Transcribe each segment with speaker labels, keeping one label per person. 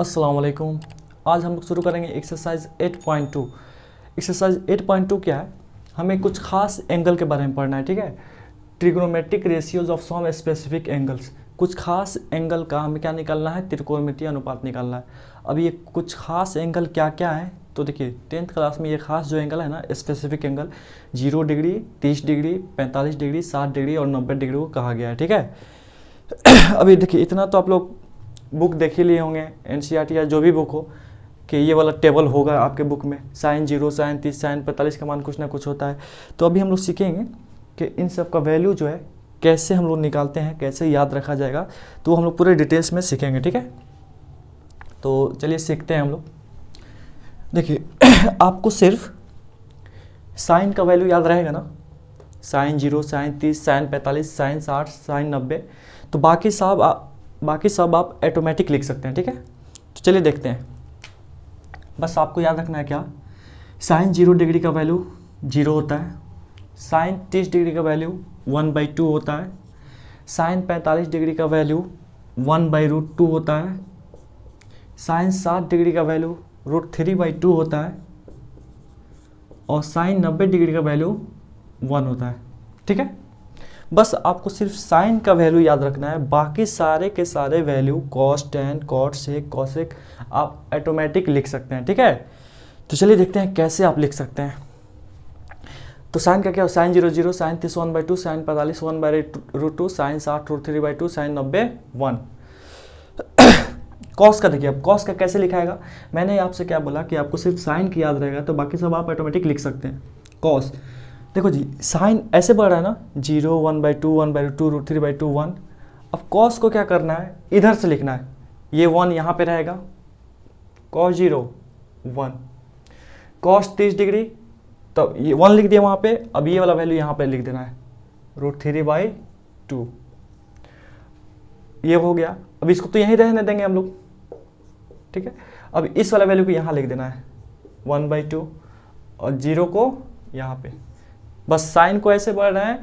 Speaker 1: वालेकुम आज हम लोग शुरू करेंगे एक्सरसाइज 8.2 एक्सरसाइज 8.2 क्या है हमें कुछ खास एंगल के बारे में पढ़ना है ठीक है trigonometric ratios of some specific angles कुछ खास एंगल का हमें क्या निकालना है त्रिकोणमितीय अनुपात निकालना है अब ये कुछ खास एंगल क्या क्या है तो देखिए टेंथ क्लास में ये खास जो एंगल है ना स्पेसिफिक एंगल जीरो डिग्री तीस डिग्री पैंतालीस डिग्री साठ डिग्री और नब्बे डिग्री को कहा गया है ठीक है अभी देखिए इतना तो आप लोग बुक देख ही लिए होंगे एन e या जो भी बुक हो कि ये वाला टेबल होगा आपके बुक में साइन जीरो साइन तीस साइन पैंतालीस का मान कुछ ना कुछ होता है तो अभी हम लोग सीखेंगे कि इन सब का वैल्यू जो है कैसे हम लोग निकालते हैं कैसे याद रखा जाएगा तो हम लोग पूरे डिटेल्स में सीखेंगे ठीक है तो चलिए सीखते हैं हम लोग देखिए आपको सिर्फ साइन का वैल्यू याद रहेगा ना साइन जीरो साइन तीस साइन पैंतालीस साइन साठ साइन नब्बे तो बाकी साहब बाकी सब आप ऐटोमेटिक लिख सकते हैं ठीक है तो चलिए देखते हैं बस आपको याद रखना है क्या साइन जीरो डिग्री का वैल्यू जीरो होता है साइन तीस डिग्री का वैल्यू वन बाई टू होता है साइन पैंतालीस डिग्री का value one by root two होता है साइन सात डिग्री का value root three by two होता है और साइन नब्बे डिग्री का वैल्यू वन होता है ठीक है बस आपको सिर्फ साइन का वैल्यू याद रखना है बाकी सारे के सारे value cos tan cot sec cosec आप ऑटोमेटिक लिख सकते हैं ठीक है तो चलिए देखते हैं कैसे आप लिख सकते हैं तो साइन का क्या हो साइन जीरो जीरो साइन तीस वन बाई टू साइन पैंतालीस one by root two sine साठ root three by two sine नब्बे वन कॉस का देखिए अब कॉस का कैसे लिखाएगा मैंने आपसे क्या बोला कि आपको सिर्फ साइन की याद रहेगा तो बाकी सब आप ऑटोमेटिक लिख सकते हैं कॉस देखो जी साइन ऐसे बढ़ रहा है ना zero one by two one by two root three by two one अब कॉस को क्या करना है इधर से लिखना है ये वन यहाँ पे रहेगा कॉस जीरो वन कॉस तीस डिग्री तो ये वन लिख दिया वहाँ पे अब ये वाला वैल्यू यहाँ पे लिख देना है रूट थ्री बाई टू ये हो गया अब इसको तो यहीं रहने देंगे हम लोग ठीक है अब इस वाला वैल्यू को यहाँ लिख देना है वन बाई टू और जीरो को यहाँ पे बस साइन को ऐसे रहे हैं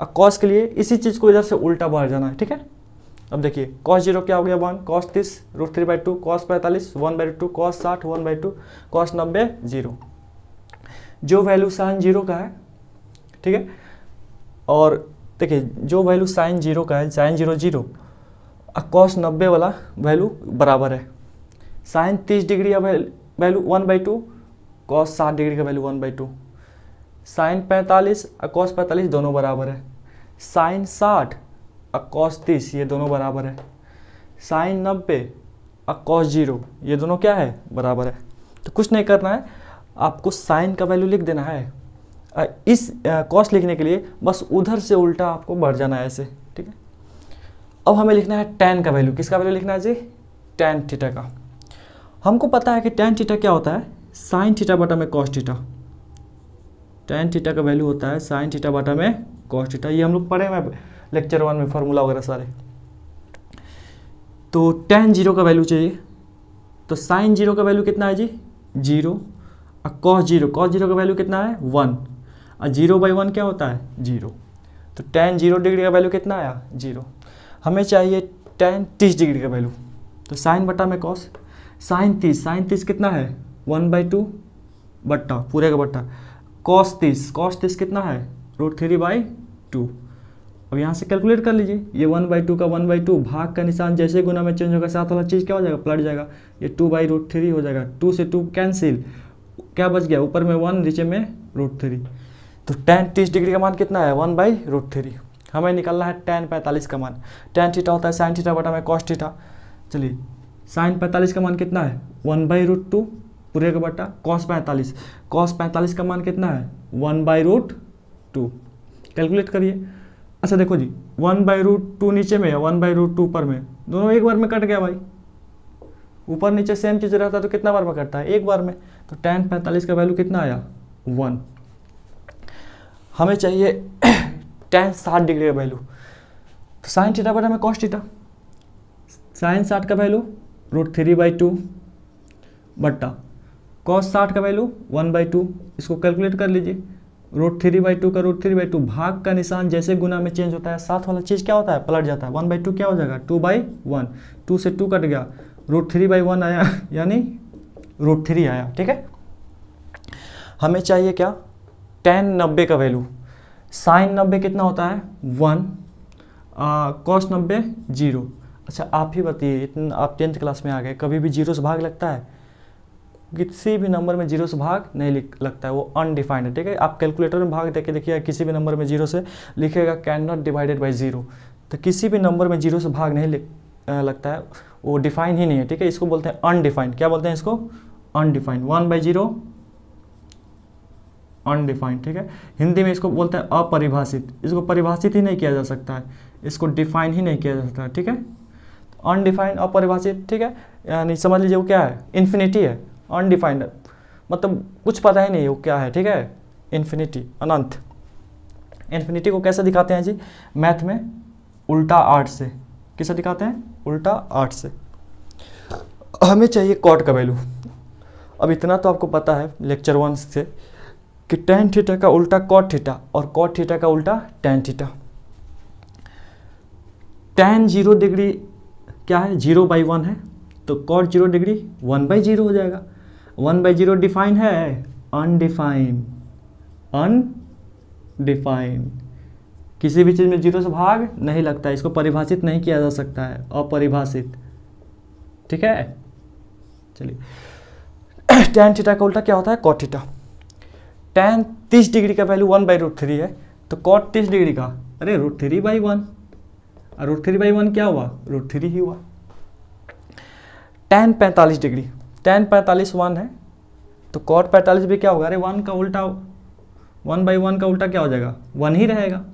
Speaker 1: और कॉस के लिए इसी चीज़ को इधर से उल्टा बढ़ जाना है ठीक है अब देखिए कॉस जीरो क्या हो गया वन कॉस तीस root three by two cos पैंतालीस वन बाई टू कॉस साठ वन बाई टू कॉस नब्बे जीरो जो वैल्यू साइन जीरो का है ठीक है और देखिए जो वैल्यू साइन जीरो का है साइन जीरो जीरो कॉस नब्बे वाला वैल्यू बराबर है साइन तीस डिग्री का value one by two cos साठ डिग्री का value one by two sine पैंतालीस कॉस पैंतालीस दोनों बराबर है साइन साठ कॉस तीस ये दोनों बराबर है साइन नब्बे कॉस जीरो ये दोनों क्या है बराबर है तो कुछ नहीं करना है आपको साइन का वैल्यू लिख देना है इस कॉस लिखने के लिए बस उधर से उल्टा आपको बढ़ जाना है ऐसे ठीक है अब हमें लिखना है टेन का वैल्यू किसका वैल्यू लिखना है जी टेन थीटा का हमको पता है कि टेन थीटा क्या होता है साइन थीटा बटा में कॉस थीटा टेन थीटा का वैल्यू होता है साइन थीटा बाटा में कॉस थीटा ये हम लोग पढ़े हैं लेक्चर वन में फार्मूला वगैरह सारे तो टेन जीरो का वैल्यू चाहिए तो साइन जीरो का वैल्यू कितना है जी जीरो और कॉस जीरो कॉस जीरो का वैल्यू कितना है वन और जीरो बाई वन क्या होता है जीरो तो टेन जीरो डिग्री का वैल्यू कितना आया जीरो हमें चाहिए टेन तीस डिग्री का वैल्यू तो साइन बटा में कॉस साइन तीस साइन तीस कितना है वन बाई टू बट्टा पूरे का बट्टा कॉस तीस कॉस तीस कितना है रूट थ्री बाई टू अब यहाँ से कैलकुलेट कर लीजिए ये वन बाई टू का वन बाई टू भाग का निशान जैसे गुना में चेंज होगा साथ वाला चीज़ क्या हो जाएगा पलट जाएगा ये टू बाई रूट थ्री हो जाएगा टू से टू कैंसिल क्या बच गया ऊपर में वन नीचे में रूट थ्री तो टेन तीस डिग्री का मान कितना है वन बाई रूट थ्री हमें निकलना है टेन पैंतालीस का मान टेन थीटा होता है साइन थीटा बटा में कॉस्ट थीटा चलिए साइन पैंतालीस का मान कितना है वन बाई रूट टू पूरे का बट्टा कॉस पैंतालीस कॉस पैंतालीस का मान कितना है one by root two calculate करिए अच्छा देखो जी वन बाई रूट टू नीचे में है वन बाय रूट टू ऊपर में दोनों एक बार में कट गया भाई ऊपर नीचे सेम चीज़ रहता है तो कितना बार में कटता है एक बार में तो टेन पैंतालीस का वैल्यू कितना आया वन हमें चाहिए टेन साठ डिग्री का वैल्यू तो साइन थीटा बटा में कॉस थीटा साइन साठ का value root three by two बट्टा कॉस साठ का वैल्यू वन बाई टू इसको कैलकुलेट कर लीजिए रोट थ्री बाई टू का रोट थ्री बाई टू भाग का निशान जैसे गुना में चेंज होता है साथ वाला चीज़ क्या होता है पलट जाता है वन बाई टू क्या हो जाएगा टू बाई वन टू से टू कट गया रोट थ्री बाई वन आया यानी रोट थ्री आया ठीक है हमें चाहिए क्या टेन नब्बे का वैल्यू साइन नब्बे कितना होता है वन कॉस नब्बे जीरो अच्छा आप ही बताइए इतना आप टेंथ क्लास में आ गए कभी भी जीरो से भाग लगता है किसी भी नंबर में जीरो से भाग नहीं लगता है वो अनडिफाइंड है ठीक है आप कैलकुलेटर में भाग देखिए देखिए किसी भी नंबर में जीरो से लिखेगा can not divided by zero तो किसी भी नंबर में जीरो से भाग नहीं लगता है वो डिफाइन ही नहीं है ठीक है इसको बोलते हैं अनडिफाइंड क्या बोलते हैं इसको undefined one by zero undefined ठीक है हिंदी में इसको बोलते हैं अपरिभाषित इसको परिभाषित ही नहीं किया जा सकता है इसको डिफाइन ही नहीं किया जा सकता ठीक है अनडिफाइंड अपरिभाषित ठीक है यानी समझ लीजिए वो क्या है इन्फिनिटी है अनडिफाइंड मतलब कुछ पता ही नहीं वो क्या है ठीक है इन्फिनिटी अनंत इन्फिनिटी को कैसे दिखाते हैं जी मैथ में उल्टा आर्ट से किसे दिखाते हैं उल्टा आर्ट से हमें चाहिए कॉट का वैल्यू अब इतना तो आपको पता है लेक्चर वन से कि टेन थीटा का उल्टा कॉट थीटा और कॉट थीटा का उल्टा tan theta tan zero degree क्या है जीरो बाई वन है तो cot zero degree one by zero हो जाएगा वन बाई जीरो डिफाइन है अनडिफाइन अनडिफाइन किसी भी चीज़ में जीरो से भाग नहीं लगता इसको परिभाषित नहीं किया जा सकता है अपरिभाषित ठीक है चलिए टेन थीटा का उल्टा क्या होता है कॉट थीटा टेन तीस डिग्री का value one by root three है तो कॉट तीस डिग्री का अरे root three by one root three by one क्या हुआ रूट थ्री ही हुआ टेन पैंतालीस डिग्री टेन पैंतालीस वन है तो कॉट पैंतालीस भी क्या होगा अरे वन का उल्टा वन बाई वन का उल्टा क्या हो जाएगा वन ही रहेगा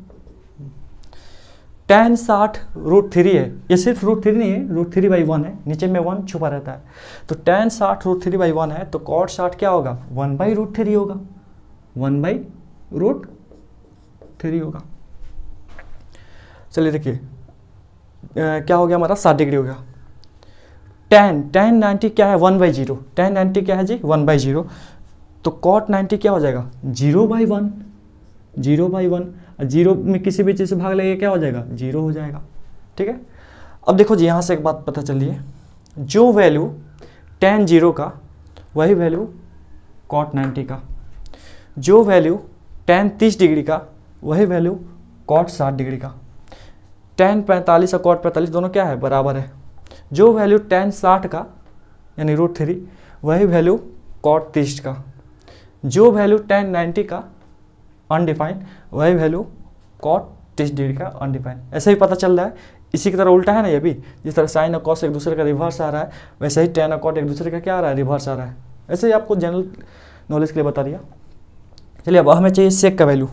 Speaker 1: टेन साठ रूट थ्री है ये सिर्फ रूट थ्री नहीं है रूट थ्री बाई वन है नीचे में वन छुपा रहता है तो टेन साठ रूट थ्री बाई वन है तो कॉट साठ क्या होगा वन बाई रूट थ्री होगा वन बाई रूट थ्री होगा चलिए देखिए क्या हो गया हमारा साठ डिग्री हो गया टेन टेन नाइन्टी क्या है one by zero tan ninety क्या है जी वन बाई जीरो तो कॉट नाइन्टी क्या हो जाएगा zero by one zero by one zero में किसी भी चीज़ से भाग लगेगा क्या हो जाएगा जीरो हो जाएगा ठीक है अब देखो जी यहाँ से एक बात पता चलिए जो वैल्यू टेन जीरो का वही वैल्यू कॉट नाइन्टी का जो वैल्यू टेन तीस डिग्री का वही वैल्यू कॉट साठ डिग्री का टेन पैंतालीस और कॉट पैंतालीस दोनों क्या है बराबर है जो वैल्यू टेन साठ का यानी रूट थ्री वही वैल्यू कॉट तीस का जो वैल्यू टेन नाइन्टी का अनडिफाइंड वही वैल्यू कॉट तीस डिग्री का अनडिफाइंड ऐसे ही पता चल रहा है इसी की तरह उल्टा है ना ये भी जिस तरह साइन और कॉस एक दूसरे का रिवर्स आ रहा है वैसे ही टेन और कॉट एक दूसरे का क्या आ रहा है रिवर्स आ रहा है ऐसे ही आपको जनरल नॉलेज के लिए बता दिया चलिए अब हमें चाहिए सेक का वैल्यू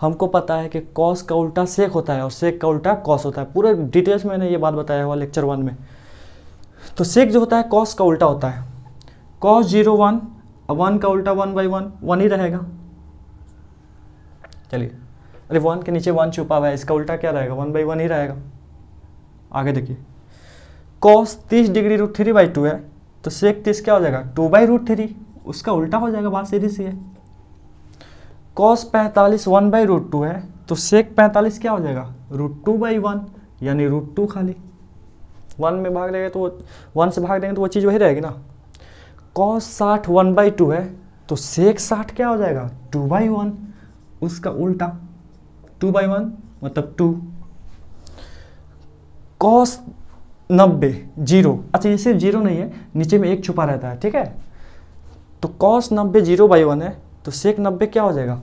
Speaker 1: हमको पता है कि कॉस का उल्टा सेक होता है और सेक का उल्टा कॉस होता है पूरे डिटेल्स मैंने ये बात बताया हुआ लेक्चर वन में तो सेक जो होता है कॉस का उल्टा होता है कॉस जीरो वन वन का उल्टा वन बाई वन वन ही रहेगा चलिए अरे वन के नीचे वन छुपा हुआ है इसका उल्टा क्या रहेगा वन बाई वन ही रहेगा आगे देखिए कॉस तीस degree root three by two है तो सेक तीस क्या हो जाएगा टू बाई रूट थ्री उसका उल्टा हो जाएगा बात सीधी सी है कॉस पैंतालीस वन बाई रूट टू है तो सेक पैंतालीस क्या हो जाएगा रूट टू बाई वन यानी रूट टू खाली वन में भाग लेंगे तो वन से भाग देंगे तो वो चीज़ वही रहेगी ना कॉस साठ वन बाई टू है तो सेक साठ क्या हो जाएगा टू बाई वन उसका उल्टा टू बाई वन मतलब टू कॉस नब्बे जीरो अच्छा ये सिर्फ जीरो नहीं है नीचे में एक छुपा रहता है ठीक है तो कॉस नब्बे जीरो बाई वन है तो सेक नब्बे क्या हो जाएगा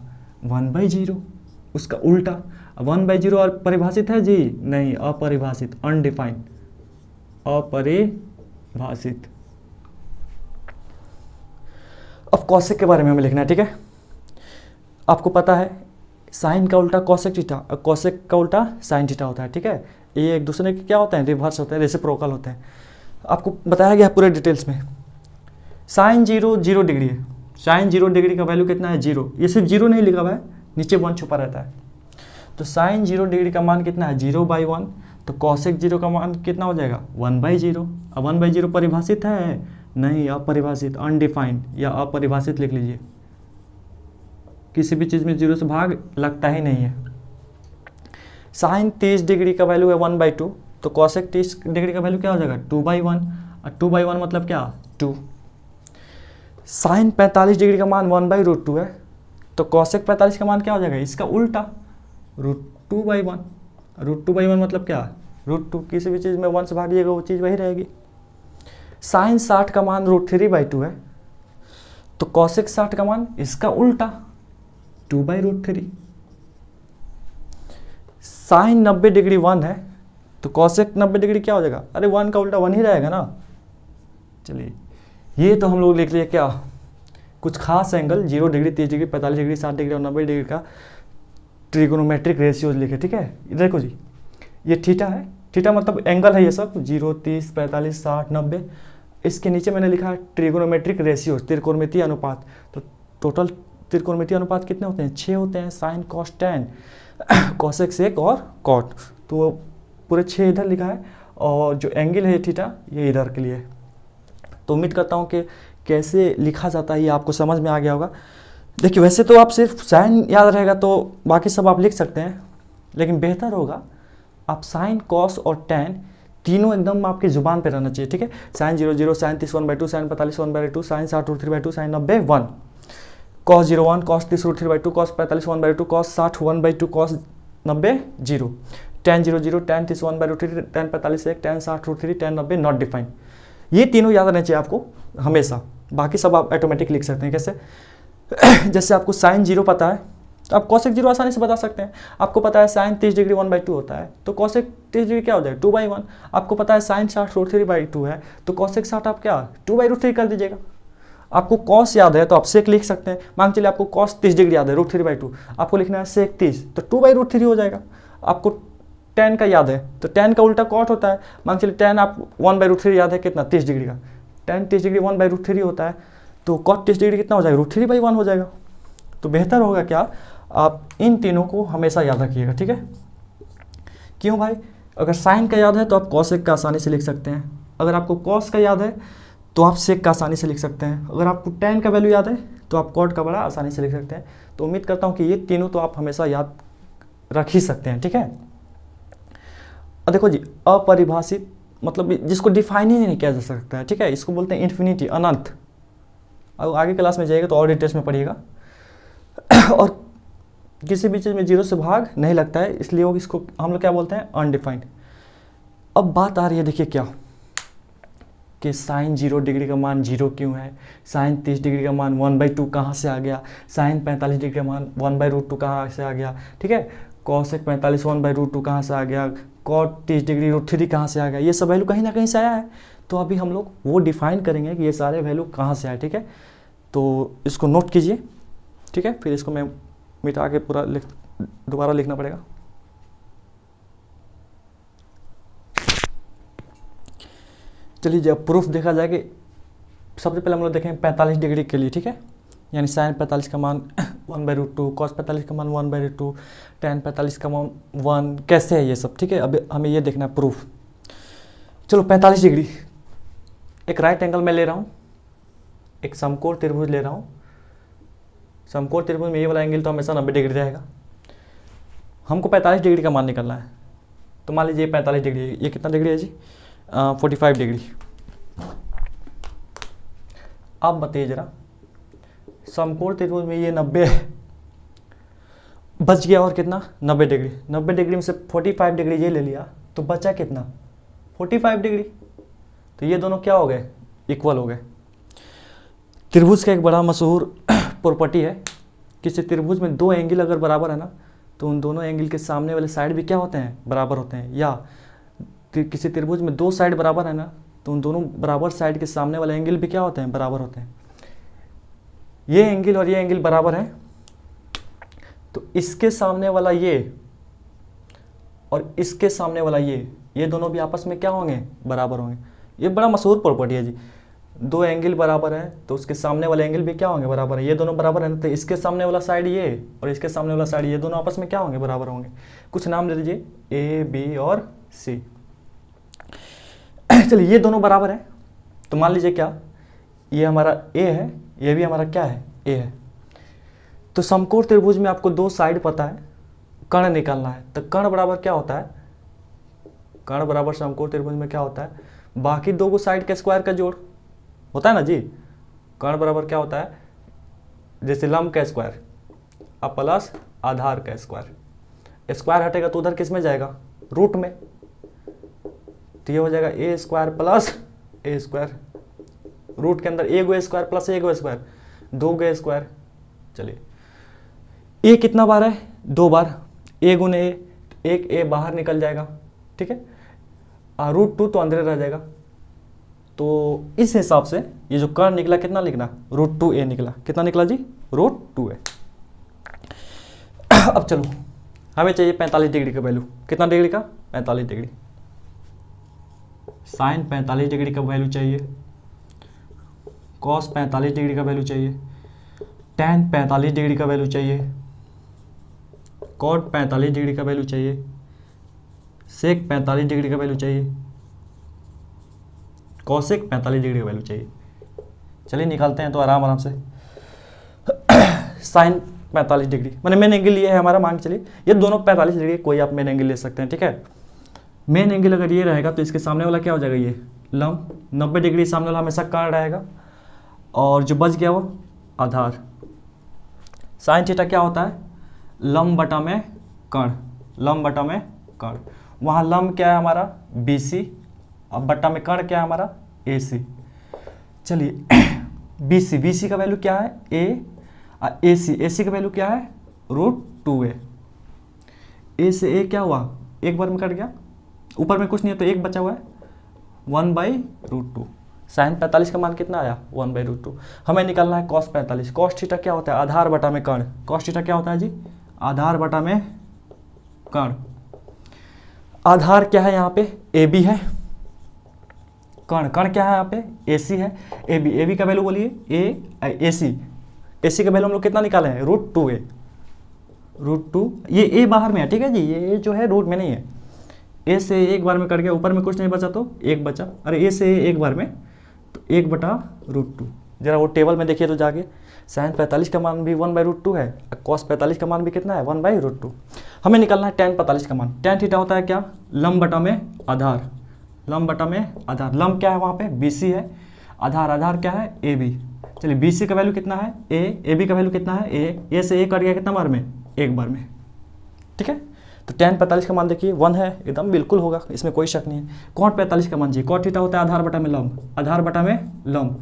Speaker 1: वन बाई जीरो उसका उल्टा वन बाई जीरो और परिभाषित है जी नहीं अपरिभाषित अनडिफाइंड अपरिभाषित अब कौशिक के बारे में हमें लिखना है ठीक है आपको पता है साइन का उल्टा कौशिक थीटा कौशिक का उल्टा साइन थीटा होता है ठीक है ये एक दूसरे के क्या होते हैं रिवर्स होते हैं प्रोकल होते हैं आपको बताया गया पूरे डिटेल्स में साइन जीरो जीरो डिग्री है साइन जीरो डिग्री का वैल्यू कितना है जीरो ये सिर्फ जीरो नहीं लिखा हुआ है नीचे वन छुपा रहता है तो साइन जीरो डिग्री का मान कितना है जीरो बाई वन तो कौशिक जीरो का मान कितना हो जाएगा वन बाई जीरो अब वन बाई जीरो परिभाषित है नहीं अपरिभाषित अनडिफाइंड या अपरिभाषित लिख लीजिए किसी भी चीज़ में जीरो से भाग लगता ही नहीं है साइन तीस डिग्री का वैल्यू है वन बाई टू तो कौशिक तीस डिग्री का वैल्यू क्या हो जाएगा टू बाई वन और टू बाई वन मतलब क्या टू साइन पैंतालीस डिग्री का मान वन बाई रूट टू है तो कौशिक पैंतालीस का मान क्या हो जाएगा इसका उल्टा root two by one root two by one मतलब क्या रूट टू किसी भी चीज़ में वन से भाग दिएगा वो चीज़ वही रहेगी साइन साठ का मान रूट थ्री बाई टू है तो कौशिक साठ का मान इसका उल्टा two by root three sine नब्बे डिग्री वन है तो कौशिक नब्बे डिग्री क्या हो जाएगा अरे वन का उल्टा वन ही रहेगा ना चलिए ये तो हम लोग लिख लिए क्या कुछ खास एंगल जीरो डिग्री तीस डिग्री पैंतालीस डिग्री साठ डिग्री और नब्बे डिग्री का ट्रिगोनोमेट्रिक रेशियोज लिखे ठीक है देखो जी ये थीटा है थीटा मतलब एंगल है ये सब जीरो तीस पैंतालीस साठ नब्बे इसके नीचे मैंने लिखा है ट्रिगोनोमेट्रिक रेशियोज त्रिकोणमिति अनुपात तो टोटल त्रिकोणमिति अनुपात कितने होते हैं छः होते हैं साइन कॉस टेन कॉशेक्स एक और कॉट तो पूरे छः इधर लिखा है और जो एंगल है थीटा ये इधर के लिए तो उम्मीद करता हूँ कि कैसे लिखा जाता है ये आपको समझ में आ गया होगा देखिए वैसे तो आप सिर्फ साइन याद रहेगा तो बाकी सब आप लिख सकते हैं लेकिन बेहतर होगा आप साइन कॉस और टेन तीनों एकदम आपकी जुबान पे रहना चाहिए ठीक है साइन जीरो जीरो साइन तीस वन बाई टू साइन पैंतालीस वन बाई टू साइन साठ root three by two sine नब्बे one cos zero one cos तीस root three by two cos पैंतालीस वन बाई टू कॉस साठ one by two cos नब्बे zero tan zero zero tan तीस one by three tan पैंतालीस एक tan साठ root three tan नब्बे not define ये तीनों याद रहना चाहिए आपको हमेशा बाकी सब आप ऑटोमेटिक लिख सकते हैं कैसे जैसे आपको साइन जीरो पता है तो आप कौशिक जीरो आसानी से बता सकते हैं आपको पता है साइन तीस डिग्री वन बाई टू होता है तो कौशिक तीस डिग्री क्या हो जाएगा टू बाई वन आपको पता है साइन साठ रूट थ्री बाई टू है तो कौशिक साठ आप क्या टू बाई रूट थ्री कर दीजिएगा आपको कॉस याद है तो आप सेक लिख सकते हैं मान चलिए आपको कॉस तीस डिग्री याद है रूट थ्री बाई टू आपको लिखना है सेक तीस तो टू बाई रूट थ्री हो जाएगा आपको टेन का याद है तो टेन का उल्टा कॉट होता है मान चलिए टेन आप वन बाई रूट थ्री याद है कितना तीस डिग्री का टेन तीस degree one by root three होता है तो कॉट टेस्ट डिग्री कितना हो जाएगा रूट थ्री बाई वन हो जाएगा तो बेहतर होगा क्या आप इन तीनों को हमेशा याद रखिएगा ठीक है क्यों भाई अगर साइन का याद है तो आप कॉस एक का आसानी से लिख सकते हैं अगर आपको कॉस का याद है तो आप सेक का आसानी से लिख सकते हैं अगर आपको टेन का वैल्यू याद है तो आप कॉट का बड़ा आसानी से लिख सकते हैं तो उम्मीद करता हूँ कि ये तीनों तो आप हमेशा याद रख ही सकते हैं ठीक है अब देखो जी अपरिभाषित मतलब जिसको डिफाइन ही नहीं किया जा सकता है ठीक है इसको बोलते हैं इन्फिनिटी अनंत आगे क्लास में जाइएगा तो और डिटेल्स में पढ़िएगा और किसी भी चीज़ में जीरो से भाग नहीं लगता है इसलिए वो इसको हम लोग क्या बोलते हैं अनडिफाइंड अब बात आ रही है देखिए क्या कि साइन जीरो डिग्री का मान जीरो क्यों है साइन तीस डिग्री का मान वन बाई टू कहाँ से आ गया साइन पैंतालीस डिग्री का मान वन बाई रूट टू कहाँ से आ गया ठीक है कौशिक पैंतालीस वन बाई रूट टू कहाँ से आ गया कॉट तीस डिग्री रूट थ्री कहाँ से आ गया ये सब वैल्यू कहीं ना कहीं से आया है तो अभी हम लोग वो डिफाइन करेंगे कि ये सारे वैल्यू कहाँ से आए ठीक है तो इसको नोट कीजिए ठीक है फिर इसको मैं मिटा के पूरा लिख दोबारा लिखना पड़ेगा चलिए जब प्रूफ देखा जाए कि सबसे पहले हम लोग देखें पैंतालीस डिग्री के लिए ठीक है यानी साइन पैंतालीस का मान one by root two cos पैंतालीस का मान one by root two tan पैंतालीस का मान वन कैसे है ये सब ठीक है अब हमें ये देखना है प्रूफ चलो पैंतालीस डिग्री एक राइट एंगल मैं ले रहा हूँ एक समकोर त्रिभुज ले रहा हूँ समकोर त्रिभुज में ये वाला एंगल तो हमेशा नब्बे डिग्री रहेगा हमको पैंतालीस डिग्री का मान निकलना है तो मान लीजिए पैंतालीस डिग्री ये कितना डिग्री है जी फोर्टी फाइव डिग्री आप बताइए ज़रा समकोर त्रिभुज में ये नब्बे बच गया और कितना नब्बे डिग्री नब्बे डिग्री में से फोर्टी फाइव डिग्री ये ले लिया तो बचा कितना फोर्टी फाइव डिग्री तो ये दोनों क्या हो गए इक्वल हो गए त्रिभुज का एक बड़ा मशहूर प्रॉपर्टी है किसी त्रिभुज में दो एंगल अगर बराबर है ना तो उन दोनों एंगल के सामने वाले साइड भी क्या होते हैं बराबर होते हैं या किसी त्रिभुज में दो साइड बराबर है ना तो उन दोनों बराबर साइड के सामने वाले एंगल भी क्या होते हैं बराबर होते हैं ये एंगल और ये एंगल बराबर है तो इसके सामने वाला ये और इसके सामने वाला ये ये दोनों भी आपस में क्या होंगे बराबर होंगे ये बड़ा मशहूर प्रॉपर्टी है जी दो एंगल बराबर है तो उसके सामने वाले एंगल भी क्या होंगे बराबर है ये दोनों बराबर है तो इसके सामने वाला साइड ये और इसके सामने वाला साइड ये दोनों आपस में क्या होंगे बराबर होंगे कुछ नाम दे दीजिए ए बी और सी चलिए ये दोनों बराबर है तो मान लीजिए क्या ये हमारा ए है ये भी हमारा क्या है ए है तो समकोण त्रिभुज में आपको दो साइड पता है कर्ण निकालना है तो कर्ण बराबर क्या होता है कर्ण बराबर समकोण त्रिभुज में क्या होता है बाकी दो को साइड के स्क्वायर का जोड़ होता है ना जी कर्ण बराबर क्या होता है जैसे लंब का स्क्वायर अब प्लस आधार का स्क्वायर स्क्वायर हटेगा तो उधर किस में जाएगा रूट में तो ये हो जाएगा A square plus A square root के अंदर ए गो स्क्वायर प्लस ए गो स्क्वायर दो गो स्क्वायर चलिए ए कितना बार है दो बार ए गुने ए एक ए बाहर निकल जाएगा ठीक है रूट टू तो अंदर रह जाएगा तो इस हिसाब से ये जो कर निकला कितना निकला रूट टू ए निकला कितना निकला जी रूट टू ए अब चलो हमें चाहिए 45 डिग्री का वैल्यू कितना डिग्री का 45 डिग्री साइन 45 डिग्री का वैल्यू चाहिए कॉस 45 डिग्री का वैल्यू चाहिए टेन 45 डिग्री का वैल्यू चाहिए कॉट 45 डिग्री का वैल्यू चाहिए सेक 45 डिग्री का वैल्यू चाहिए कौशिक पैंतालीस डिग्री वैल्यू चाहिए चलिए निकालते हैं तो आराम आराम से साइन पैंतालीस डिग्री मैंने मेन एंगल ये है हमारा मान के चलिए ये दोनों पैंतालीस डिग्री कोई आप मेन एंगल ले सकते हैं ठीक है मेन एंगल अगर ये रहेगा तो इसके सामने वाला क्या हो जाएगा ये लम नब्बे डिग्री सामने वाला हमेशा कार्ड रहेगा और जो बच गया वो आधार साइन थीटा क्या होता है लम बटा में कर्ण लम बटा में कर्ण वहाँ लम क्या है हमारा बी सी अब बट्टा में कर्ण क्या है हमारा ए सी चलिए बी सी बी सी का वैल्यू क्या है ए और ए सी ए सी का वैल्यू क्या है रूट टू ए ए से ए क्या हुआ एक बार में कट गया ऊपर में कुछ नहीं है तो एक बचा हुआ है one by root two sine पैंतालीस का मान कितना आया वन बाई रूट टू हमें निकालना है कॉस पैंतालीस कॉस थीटा क्या होता है आधार बटा में कर्ण कॉस थीटा क्या होता है जी आधार बटा में कर्ण आधार क्या है यहाँ पे ए बी है कर्ण कण क्या है यहाँ पे ए सी है ए बी ए बी का वैल्यू बोलिए ए ए सी ए सी का वैल्यू हम लोग कितना निकाले हैं root two A root two ये ए बाहर में है ठीक है जी ये ए जो है रूट में नहीं है ए से एक बार में कट गया ऊपर में कुछ नहीं बचा तो एक बचा अरे ए से एक बार में तो एक बटा रूट टू जरा वो टेबल में देखिए तो जाके साइन पैंतालीस का मान भी वन बाई रूट टू है कॉस पैंतालीस का मान भी कितना है वन बाई रूट टू हमें निकालना है टेन पैंतालीस का मान टेन थीटा होता है क्या लम बटा में आधार लम्ब बटा में आधार लम्ब क्या है वहाँ पे बी है आधार आधार क्या है ए बी चलिए बी का वैल्यू कितना है ए ए बी का वैल्यू कितना है ए ए से ए कट गया कितना बार में एक बार में ठीक है तो टेन पैंतालीस का मान देखिए वन है एकदम बिल्कुल होगा इसमें कोई शक नहीं है कॉट पैंतालीस का मान जी कॉट थीटा होता है आधार बटा में लम आधार बटा में लम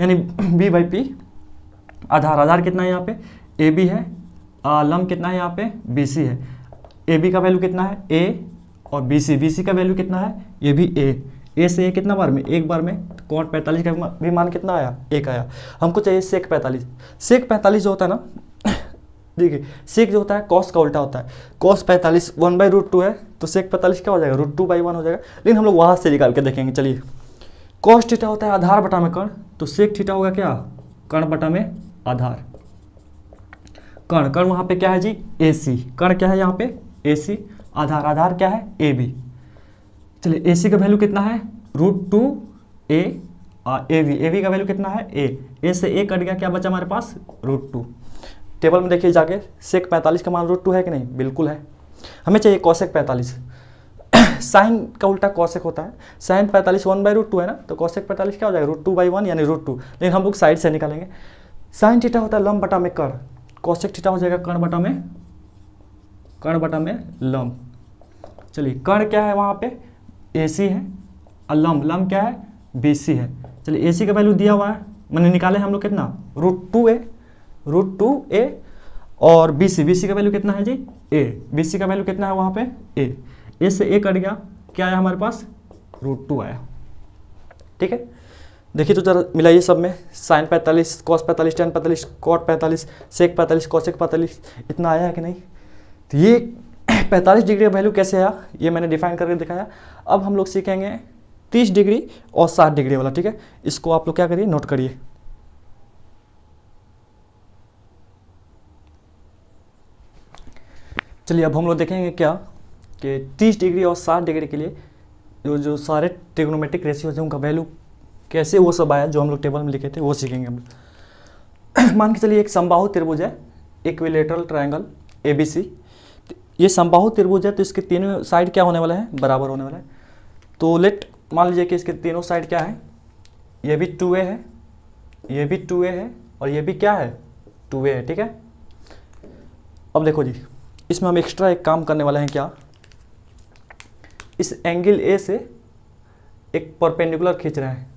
Speaker 1: यानी बी बाई पी आधार आधार कितना है यहाँ पे ए बी है लम कितना है यहाँ पे बी सी है ए बी का वैल्यू कितना है ए और बी सी बी सी का वैल्यू कितना है ये भी ए ए से ए कितना बार में एक बार में तो कौन पैंतालीस का भी मान कितना आया एक आया हमको चाहिए सेक पैंतालीस सेक पैंतालीस जो होता है ना देखिए सेक जो होता है कॉस का उल्टा होता है कॉस पैंतालीस वन बाई रूट टू है तो सेक पैंतालीस क्या हो जाएगा रूट टू बाई वन हो जाएगा लेकिन हम लोग वहाँ से निकाल के देखेंगे चलिए कॉस ठीठा होता है आधार बटा में कर्ण तो सेक ठीठा होगा क्या कर्ण बटा में आधार कर्ण कर्ण वहाँ पे क्या है जी ए कर्ण क्या है यहाँ पे ए सी आधार आधार क्या है ए बी चलिए ए सी का वैल्यू कितना है root two A A V A V का वैल्यू कितना है ए ए से ए कट गया क्या बचा हमारे पास रूट टू टेबल में देखिए जाके सेक पैंतालीस का मान रूट टू है कि नहीं बिल्कुल है हमें चाहिए कौशेक पैंतालीस साइन का उल्टा कौशेक होता है साइन पैंतालीस वन बाई रूट टू है ना तो कौशेक पैंतालीस क्या हो जाएगा रूट टू बाई वन यानी रूट टू लेकिन हम लोग साइड से निकालेंगे साइन थीटा होता है लम बटा में कर कौशिक थीटा हो जाएगा कर्ण बटा में कर्ण बटा में लम्ब चलिए कर्ण क्या है वहाँ पे ए सी है और लम्ब लम्ब क्या है बी सी है चलिए ए सी का वैल्यू दिया हुआ है मैंने निकाले हम लोग कितना root two A root two A और बी सी बी सी का वैल्यू कितना है जी ए बी सी का वैल्यू कितना है वहाँ पे ए ए से ए कट गया क्या आया हमारे पास रूट टू आया ठीक है देखिए तो जरा मिलाइए सब में साइन पैंतालीस कॉस पैंतालीस टेन पैंतालीस कॉट पैंतालीस सेक पैंतालीस कॉशेक पैंतालीस इतना आया है कि नहीं तो ये 45 डिग्री का वैल्यू कैसे आया ये मैंने डिफाइन करके दिखाया अब हम लोग सीखेंगे 30 डिग्री और 60 डिग्री वाला ठीक है इसको आप लोग क्या करिए नोट करिए चलिए अब हम लोग देखेंगे क्या कि 30 डिग्री और 60 डिग्री के लिए जो जो सारे टेग्नोमेट्रिक रेशियो थे उनका वैल्यू कैसे वो सब आया जो हम लोग टेबल में लिखे थे वो सीखेंगे हम लोग मान के चलिए एक संभाव त्रिभुज है इक्विलेटरल ट्रायंगल एबीसी ये संबाहु त्रिभुज है तो इसके तीनों साइड क्या होने वाला है बराबर होने वाला है तो लेट मान लीजिए कि इसके तीनों साइड क्या है ये भी टू ए है ये भी टू ए है और ये भी क्या है टू ए है ठीक है अब देखो जी इसमें हम एक्स्ट्रा एक काम करने वाले हैं क्या इस एंगल ए से एक परपेंडिकुलर खींच रहे हैं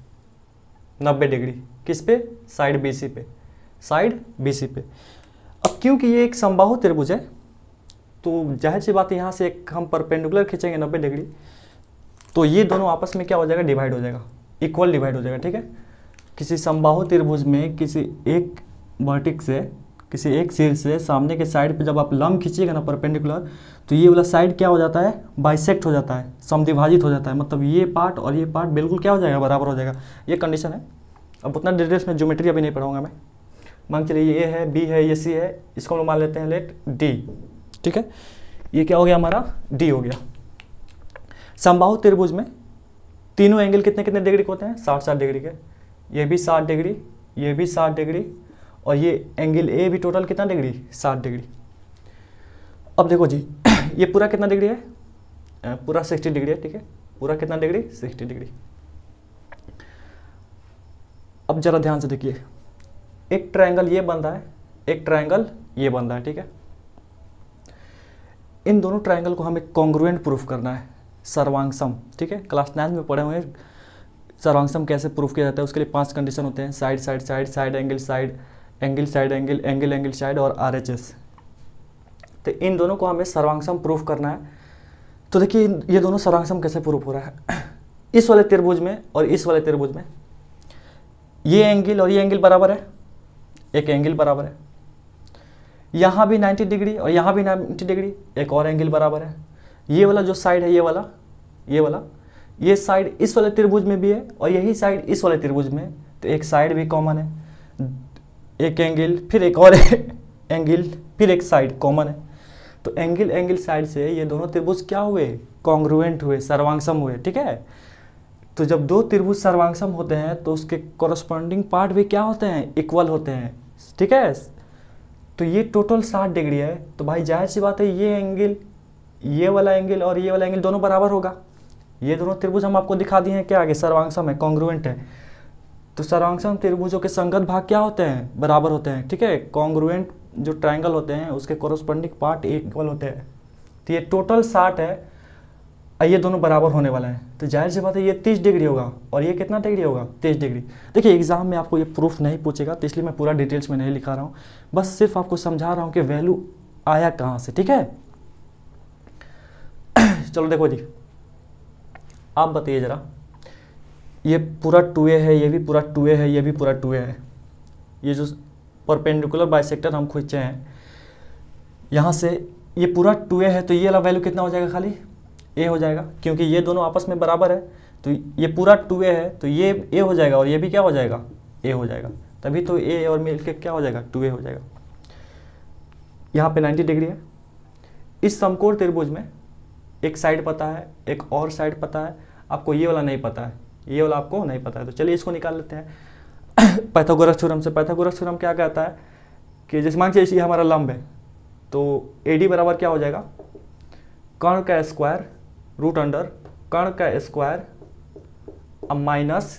Speaker 1: नब्बे डिग्री किस पे साइड बी सी पे साइड बी सी पे अब क्योंकि ये एक संबाहु त्रिभुज है तो जाहिर सी बात है यहाँ से एक हम परपेंडिकुलर खींचेंगे नब्बे डिग्री तो ये दोनों आपस में क्या हो जाएगा डिवाइड हो जाएगा इक्वल डिवाइड हो जाएगा ठीक है किसी संबाहु त्रिभुज में किसी एक वर्टिक से किसी एक सिर से सामने के साइड पे जब आप लम खींचिएगा ना परपेंडिकुलर तो ये वाला साइड क्या हो जाता है बाइसेक्ट हो जाता है समदिभाजित हो जाता है मतलब ये पार्ट और ये पार्ट बिल्कुल क्या हो जाएगा बराबर हो जाएगा ये कंडीशन है अब उतना डिटेल्स में ज्योमेट्री अभी नहीं पढ़ाऊंगा मैं मांग चलिए ये है बी है ये सी है इसको हम मान लेते हैं लेट डी ठीक है ये क्या हो गया हमारा डी हो गया समबाहु त्रिभुज में तीनों एंगल कितने कितने डिग्री के होते हैं साठ साठ डिग्री के ये भी साठ डिग्री ये भी साठ डिग्री और ये एंगल ए भी टोटल कितना डिग्री साठ डिग्री अब देखो जी ये पूरा कितना डिग्री है पूरा सिक्सटी डिग्री है ठीक है पूरा कितना डिग्री सिक्सटी डिग्री अब जरा ध्यान से देखिए एक ट्रायंगल ये बन रहा है एक ट्रायंगल ये बन रहा है ठीक है इन दोनों ट्राइंगल को हमें कॉन्ग्रुएंट प्रूफ करना है सर्वांगसम ठीक है क्लास नाइन्थ में पढ़े हुए सर्वांगसम कैसे प्रूफ किया जाता है उसके लिए पांच कंडीशन होते हैं side side side side angle side angle side angle angle angle side और आर तो इन दोनों को हमें सर्वांगसम प्रूफ करना है तो देखिए ये दोनों सर्वांगसम कैसे प्रूफ हो रहा है इस वाले त्रिभुज में और इस वाले त्रिभुज में ये एंगल और ये एंगल बराबर है एक एंगल बराबर है यहाँ भी 90 डिग्री और यहाँ भी 90 डिग्री एक और एंगल बराबर है ये वाला जो साइड है ये वाला ये वाला ये साइड इस वाले त्रिभुज में भी है और यही साइड इस वाले त्रिभुज में तो एक साइड भी कॉमन है एक एंगल फिर एक और एंगल फिर एक साइड कॉमन है तो एंगल एंगल साइड से ये दोनों त्रिभुज क्या हुए कॉन्ग्रुएंट हुए सर्वांगसम हुए ठीक है तो जब दो त्रिभुज सर्वांगसम होते हैं तो उसके कॉरस्पॉन्डिंग पार्ट भी क्या होते हैं इक्वल होते हैं ठीक है तो ये टोटल साठ डिग्री है तो भाई जाहिर सी बात है ये एंगल ये वाला एंगल और ये वाला एंगल दोनों बराबर होगा ये दोनों त्रिभुज हम आपको दिखा दिए हैं क्या आगे सर्वांगसम है कॉन्ग्रुएंट है तो सर्वांगसम त्रिभुजों के संगत भाग क्या होते हैं बराबर होते हैं ठीक है कॉन्ग्रुएंट जो ट्राइंगल होते हैं उसके कोरोस्पॉन्डिंग पार्ट एक होते हैं तो ये टोटल साठ है ये दोनों बराबर होने वाला है तो जाहिर सी बात है ये तीस डिग्री होगा और ये कितना डिग्री होगा तीस डिग्री देखिए एग्जाम में आपको ये प्रूफ नहीं पूछेगा तो इसलिए मैं पूरा डिटेल्स में नहीं लिखा रहा हूँ बस सिर्फ आपको समझा रहा हूँ कि वैल्यू आया कहाँ से ठीक है चलो देखो जी आप बताइए ज़रा ये पूरा टू है ये भी पूरा टू है ये भी पूरा टू है ये जो परपेंडिकुलर बाइसेक्टर हम खोचे हैं यहाँ से ये पूरा टू है तो ये वाला वैल्यू कितना हो जाएगा खाली ए हो जाएगा क्योंकि ये दोनों आपस में बराबर है तो ये पूरा टू ए है तो ये ए हो जाएगा और ये भी क्या हो जाएगा ए हो जाएगा तभी तो ए और मिल के क्या हो जाएगा टू ए हो जाएगा यहाँ पे 90 डिग्री है इस समकोण त्रिभुज में एक साइड पता है एक और साइड पता है आपको ये वाला नहीं पता है ये वाला आपको नहीं पता है तो चलिए इसको निकाल लेते हैं पैथागोरस थ्योरम से पैथागोरस थ्योरम क्या कहता है कि जैसे मान चाहिए हमारा लंब है तो ए डी बराबर क्या हो जाएगा कर्ण का स्क्वायर रूट अंडर कर्ण का स्क्वायर माइनस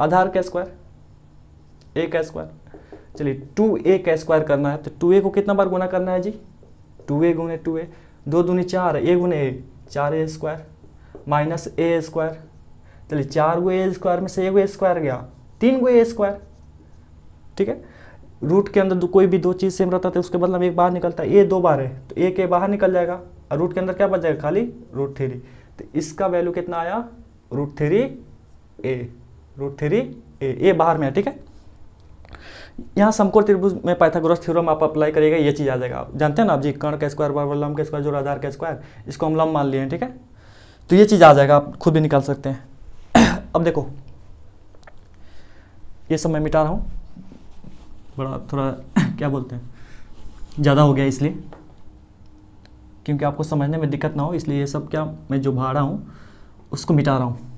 Speaker 1: आधार का स्क्वायर ए का स्क्वायर चलिए टू ए का स्क्वायर करना है तो टू ए को कितना बार गुना करना है जी टू ए गुने टू ए दो दूनी चार ए गुने ए चार A square minus A square चलिए चार गो ए स्क्वायर में से एक गो स्क्वायर गया तीन गो ए स्क्वायर ठीक है रूट के अंदर कोई भी दो चीज़ सेम रहता था तो उसके बदला में एक बाहर निकलता है ए दो बार है तो ए के बाहर निकल जाएगा और रूट के अंदर क्या बच जाएगा खाली रूट थ्री तो इसका वैल्यू कितना आया root three A root three A A बाहर में है ठीक है यहाँ समकोण त्रिभुज में पाइथागोरस थ्योरम आप अप्लाई करिएगा ये चीज़ आ जाएगा आप जानते हैं ना आप जी कर्ण का स्क्वायर बराबर लम्ब का स्क्वायर जो आधार का स्क्वायर इसको हम लम्ब मान लिए हैं ठीक है तो ये चीज़ आ जाएगा आप खुद भी निकाल सकते हैं अब देखो ये सब मैं मिटा रहा हूँ बड़ा थोड़ा क्या बोलते हैं ज़्यादा हो गया इसलिए क्योंकि आपको समझने में दिक्कत ना हो इसलिए ये सब क्या मैं जो भाड़ा हूँ उसको मिटा रहा हूँ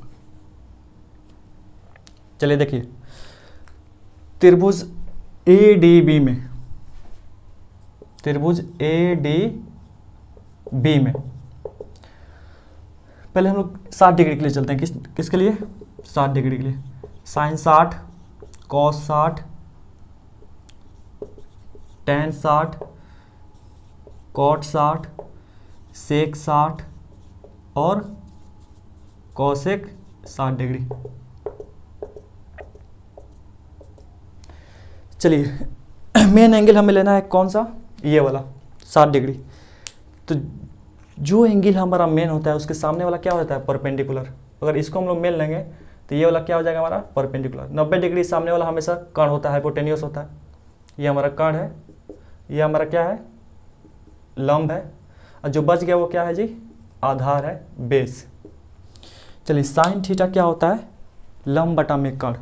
Speaker 1: चलिए देखिए त्रिभुज ए डी बी में त्रिभुज ए डी बी में पहले हम लोग सात डिग्री के लिए चलते हैं किस किसके लिए सात डिग्री के लिए साइन साठ कॉस साठ टेन साठ कॉट साठ सेक साठ और कौशिक साठ डिग्री चलिए मेन एंगल हमें लेना है कौन सा ये वाला साठ डिग्री तो जो एंगल हमारा मेन होता है उसके सामने वाला क्या हो जाता है परपेंडिकुलर अगर इसको हम लोग मेन लेंगे तो ये वाला क्या हो जाएगा हमारा परपेंडिकुलर 90 डिग्री सामने वाला हमेशा कर्ण होता है हाइपोटेनियस होता है ये हमारा कर्ण है ये हमारा क्या है लंब है और जो बच गया वो क्या है जी आधार है बेस चलिए साइन थीटा क्या होता है लम बटा में कण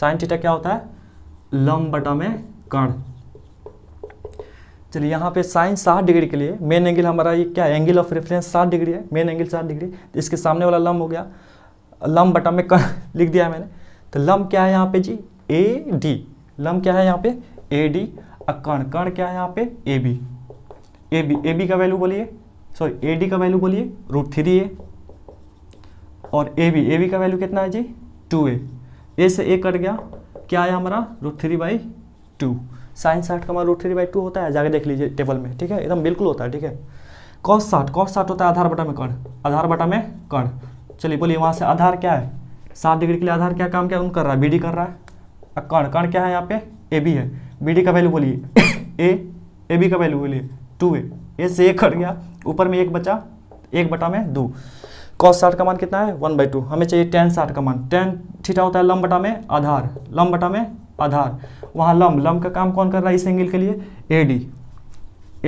Speaker 1: साइन थीटा क्या होता है लम बटा में कण चलिए यहाँ पे साइन साठ डिग्री के लिए मेन एंगल हमारा ये क्या एंगल ऑफ रेफरेंस साठ डिग्री है मेन एंगल साठ डिग्री तो इसके सामने वाला लम हो गया लम बटा में कण लिख दिया है मैंने तो लम क्या है यहाँ पे जी ए डी लम क्या है यहाँ पे ए डी और कण कण क्या है यहाँ पे A B A B A B का वैल्यू बोलिए सॉरी ए डी का वैल्यू बोलिए रूट थ्री ए और ए बी ए बी का वैल्यू कितना है जी टू ए ए से ए कट गया क्या आया हमारा root three by two sine साठ का हमारा रूट थ्री बाई टू होता है जाके देख लीजिए टेबल में ठीक है एकदम बिल्कुल होता है ठीक है कॉस साठ कॉस साठ होता है आधार बटा में कण आधार बटा में कण चलिए बोलिए वहाँ से आधार क्या है सात डिग्री के लिए आधार क्या काम क्या उन कर रहा है बी डी कर रहा है कण कण क्या है यहाँ पे ए बी है बी डी का वैल्यू बोलिए ए ए बी का वैल्यू बोलिए टू ए ये से एक हट गया ऊपर में एक बचा एक बटा में दो कॉस साठ का मान कितना है वन बाई टू हमें चाहिए टेन साठ का मान टेन ठीठा होता है लम बटा में आधार लम बटा में आधार वहाँ लम लम का काम कौन कर रहा है इस एंगल के लिए ए डी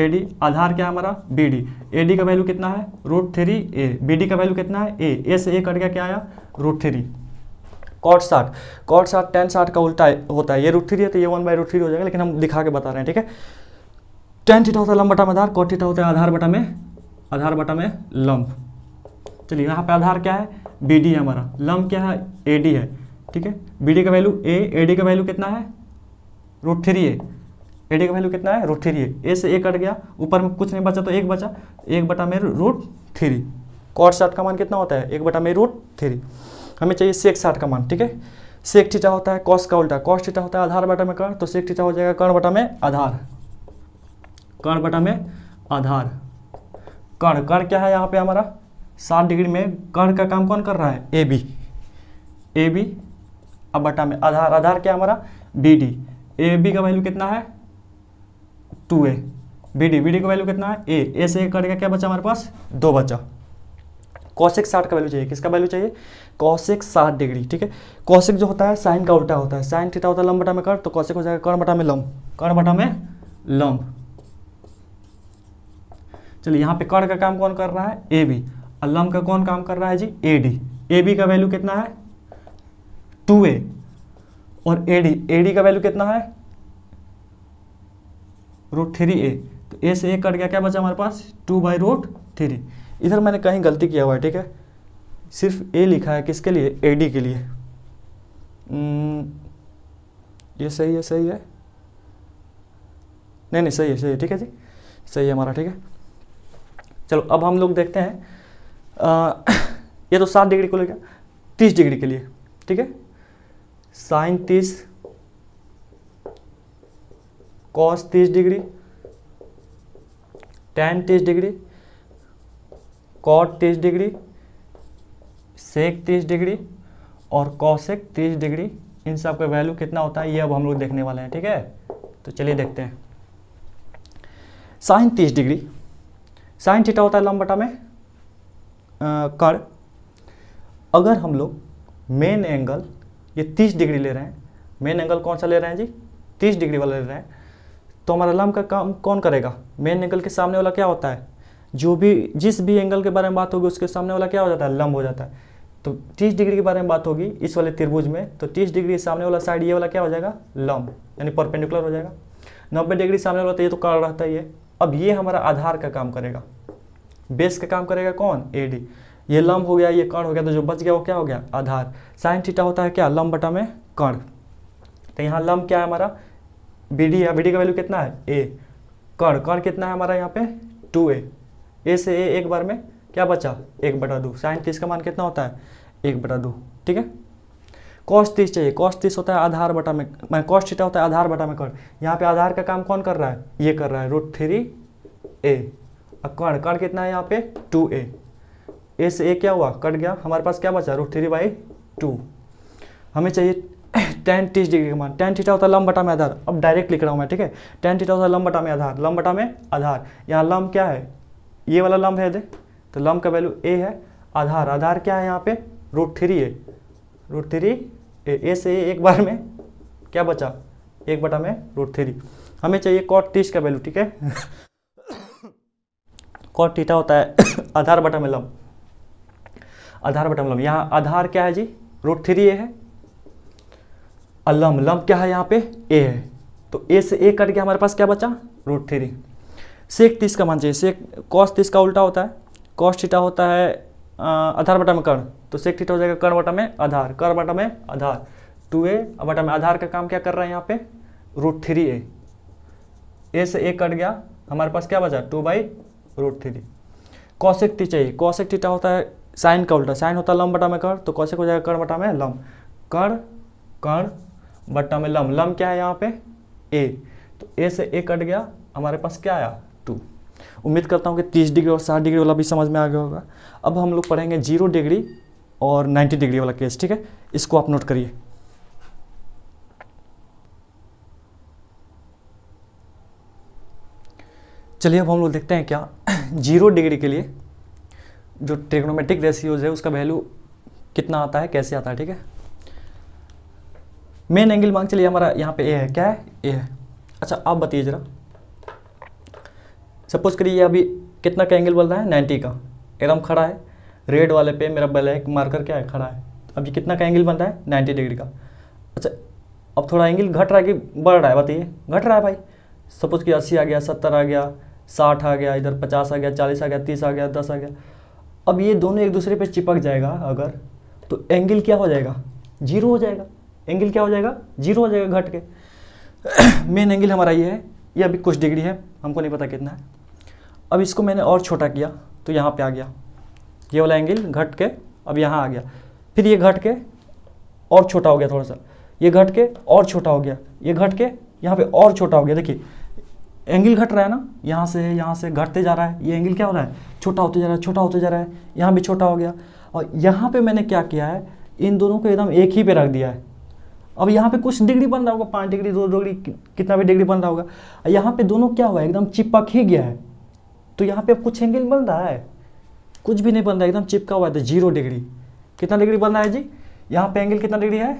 Speaker 1: ए डी आधार क्या है हमारा बी डी ए डी का वैल्यू कितना है root three A B D का वैल्यू कितना है ए ए से ए कट गया क्या आया रूट थ्री कॉट साठ कॉट साठ टेन साठ का उल्टा होता है ये रूट थ्री है तो ये वन बाई रूट थ्री हो जाएगा लेकिन हम दिखा के बता रहे हैं ठीक है टेन थीटा होता है लंब बटा में आधार कॉट थीटा होता है आधार बटा में आधार बटा में लंब चलिए यहाँ पे आधार क्या है बी डी है हमारा लंब क्या है ए डी है ठीक है बी डी का वैल्यू ए ए डी का वैल्यू कितना है root three A A D का वैल्यू कितना है रूट थ्री ए ए से ए कट गया ऊपर में कुछ नहीं बचा तो एक बचा एक बटा में रूट थ्री कॉट साठ का मान कितना होता है एक बटा में रूट थ्री हमें चाहिए सेक साठ का मान ठीक है सेक थीटा होता है कॉस का उल्टा कॉस थीटा होता है आधार बटा में कर्ण तो सेक थीटा हो जाएगा कर्ण बटा में आधार कर्ण बटा में आधार कर्ण कर क्या है यहाँ पे हमारा सात डिग्री में कर्ण का काम कौन कर रहा है ए बी ए बी अब बटा में आधार आधार क्या हमारा बी डी ए बी का वैल्यू कितना है two A B D B D का वैल्यू कितना है ए ए से का क्या बचा हमारे पास दो बचा कौशिक साठ का वैल्यू चाहिए किसका वैल्यू चाहिए कौशिक साठ डिग्री ठीक है कौशिक जो होता है साइन का उल्टा होता है साइन थीटा होता है लंब बटा में कर तो कौशिक हो जाएगा कर्ण बटा में लंब कर्ण बटा में लंब चलिए यहाँ पे कर का काम कौन कर रहा है ए बी लम का कौन काम कर रहा है जी ए डी ए बी का वैल्यू कितना है टू ए और ए डी ए डी का वैल्यू कितना है रूट थ्री ए तो ए से ए कट गया क्या बचा हमारे पास टू बाई रूट थ्री इधर मैंने कहीं गलती किया हुआ है ठीक है सिर्फ ए लिखा है किसके लिए ए डी के लिए hmm, ये सही है सही है नहीं नहीं सही है सही है ठीक है जी सही है हमारा ठीक है चलो अब हम लोग देखते हैं यह तो सात डिग्री को लेकर तीस डिग्री के लिए ठीक है साइन तीस कॉस तीस डिग्री टेन तीस डिग्री कॉट तीस डिग्री सेक तीस डिग्री और कॉशेक तीस डिग्री इन सब का वैल्यू कितना होता है ये अब हम लोग देखने वाले हैं ठीक है तो चलिए देखते हैं साइन तीस डिग्री साइन थीटा होता है लम बटा में कर अगर हम लोग मेन एंगल ये 30 डिग्री ले रहे हैं मेन एंगल कौन सा ले रहे हैं जी 30 डिग्री वाला ले रहे हैं तो हमारा लम का काम कौन करेगा मेन एंगल के सामने वाला क्या होता है जो भी जिस भी एंगल के बारे में बात होगी उसके सामने वाला क्या हो जाता है लंब हो जाता है तो 30 डिग्री के बारे में बात होगी इस वाले त्रिभुज में तो 30 डिग्री सामने वाला साइड ये वाला क्या हो जाएगा लम्ब यानी परपेंडिकुलर हो जाएगा 90 डिग्री सामने वाला तो ये तो कर रहता है ये अब ये हमारा आधार का काम करेगा बेस का काम करेगा कौन ए डी ये लम्ब हो गया ये कर्ण हो गया तो जो बच गया वो क्या हो गया आधार साइन थीटा होता है क्या लम्ब बटा में कर्ण तो यहाँ लम्ब क्या है हमारा बी डी है बी डी का वैल्यू कितना है ए कर्ण कर्ण कितना है हमारा यहाँ पे टू ए ए से ए एक बार में क्या बचा एक बटा दो साइन तीस का मान कितना होता है एक बटा दो ठीक है कॉस्ट तीस चाहिए कॉस्ट तीस होता है आधार बटा में मैं कॉस्ट थीटा होता है आधार बटा में कर्ण यहाँ पे आधार का काम कौन कर रहा है ये कर रहा है रूट थ्री ए कर्ण कर्ण कितना है यहाँ पे टू ए ए से ए क्या हुआ कट गया हमारे पास क्या बचा रूट थ्री बाई टू हमें चाहिए टेन तीस डिग्री का मान टेन थीटा होता है लम बटा में आधार अब डायरेक्ट लिख रहा हूँ मैं ठीक है टेन थीटा होता है लम बटा में आधार लम बटा में आधार यहाँ लम क्या है ये वाला लम है दे तो लम का वैल्यू ए है आधार आधार क्या है यहाँ पे root three A root three A से ए एक बार में क्या बचा एक बटा में रूट थ्री हमें चाहिए कॉट तीस का वैल्यू ठीक है कॉट थीटा होता है आधार बटा में लम आधार बटा में लम यहाँ आधार क्या है जी रूट थ्री ए है लम लम क्या है यहाँ पे ए है तो ए से ए कट गया हमारे पास क्या बचा रूट थ्री सेक तीस का मान चाहिए सेक कॉस तीस का उल्टा होता है कॉस थीटा होता है आधार बटा में कर्ण तो सेक थीटा हो जाएगा कर्ण बटा में आधार कर्ण बटा में आधार टू ए बटा में आधार का काम क्या कर रहा है यहाँ पे रूट थ्री ए ए से ए कट गया हमारे पास क्या बचा two by root three cosec theta ही कौशिक थीटा होता है साइन का उल्टा साइन होता है लम बटा में कर तो कौशिक हो जाएगा कर्ण बटा में लम कर कर्ण बटा में लम लम क्या है यहाँ पे ए तो ए से ए कट गया हमारे पास क्या आया टू उम्मीद करता हूँ कि तीस डिग्री और साठ डिग्री वाला भी समझ में आ गया होगा अब हम लोग पढ़ेंगे जीरो डिग्री और नाइन्टी डिग्री वाला केस ठीक है इसको आप नोट करिए चलिए अब हम लोग देखते हैं क्या जीरो डिग्री के लिए जो ट्रिग्नोमेट्रिक रेशियोज है उसका वैल्यू कितना आता है कैसे आता है ठीक है मेन एंगल मांग चलिए हमारा यहाँ पे ए है क्या है ए है अच्छा आप बताइए ज़रा सपोज़ करिए अभी कितना का एंगल बन रहा है नाइन्टी का एकदम खड़ा है रेड वाले पे मेरा ब्लैक मार्कर क्या है खड़ा है अब ये कितना का एंगल बन रहा है नाइन्टी डिग्री का अच्छा अब थोड़ा एंगल घट रहा है कि बढ़ रहा है बताइए घट रहा है भाई सपोज कि अस्सी आ गया सत्तर आ गया साठ आ गया इधर पचास आ गया चालीस आ गया तीस आ गया दस आ गया अब ये दोनों एक दूसरे पे चिपक जाएगा अगर तो एंगल क्या हो जाएगा जीरो हो जाएगा एंगल क्या हो जाएगा जीरो हो जाएगा घट के मेन एंगल हमारा ये है ये अभी कुछ डिग्री है हमको नहीं पता कितना है अब इसको मैंने और छोटा किया तो यहाँ पे आ गया ये वाला एंगल घट के अब यहाँ आ गया फिर ये घट के और छोटा हो गया थोड़ा सा ये घट के और छोटा हो गया ये घट के यहाँ पे और छोटा हो गया देखिए एंगल घट रहा है ना यहाँ से यहाँ से घटते जा रहा है ये एंगल क्या हो रहा है छोटा होते जा रहा है छोटा होते जा रहा है यहाँ भी छोटा हो गया और यहाँ पर मैंने क्या किया है इन दोनों को एकदम एक ही पे रख दिया है अब यहाँ पे कुछ डिग्री बन रहा होगा पाँच डिग्री दो डिग्री कितना भी डिग्री बन रहा होगा यहाँ पे दोनों क्या हुआ है एकदम चिपक ही गया है तो यहाँ पे अब कुछ एंगल बन रहा है कुछ भी नहीं बन रहा है एकदम चिपका हुआ है जीरो डिग्री कितना डिग्री बन रहा है जी यहाँ पे एंगल कितना डिग्री है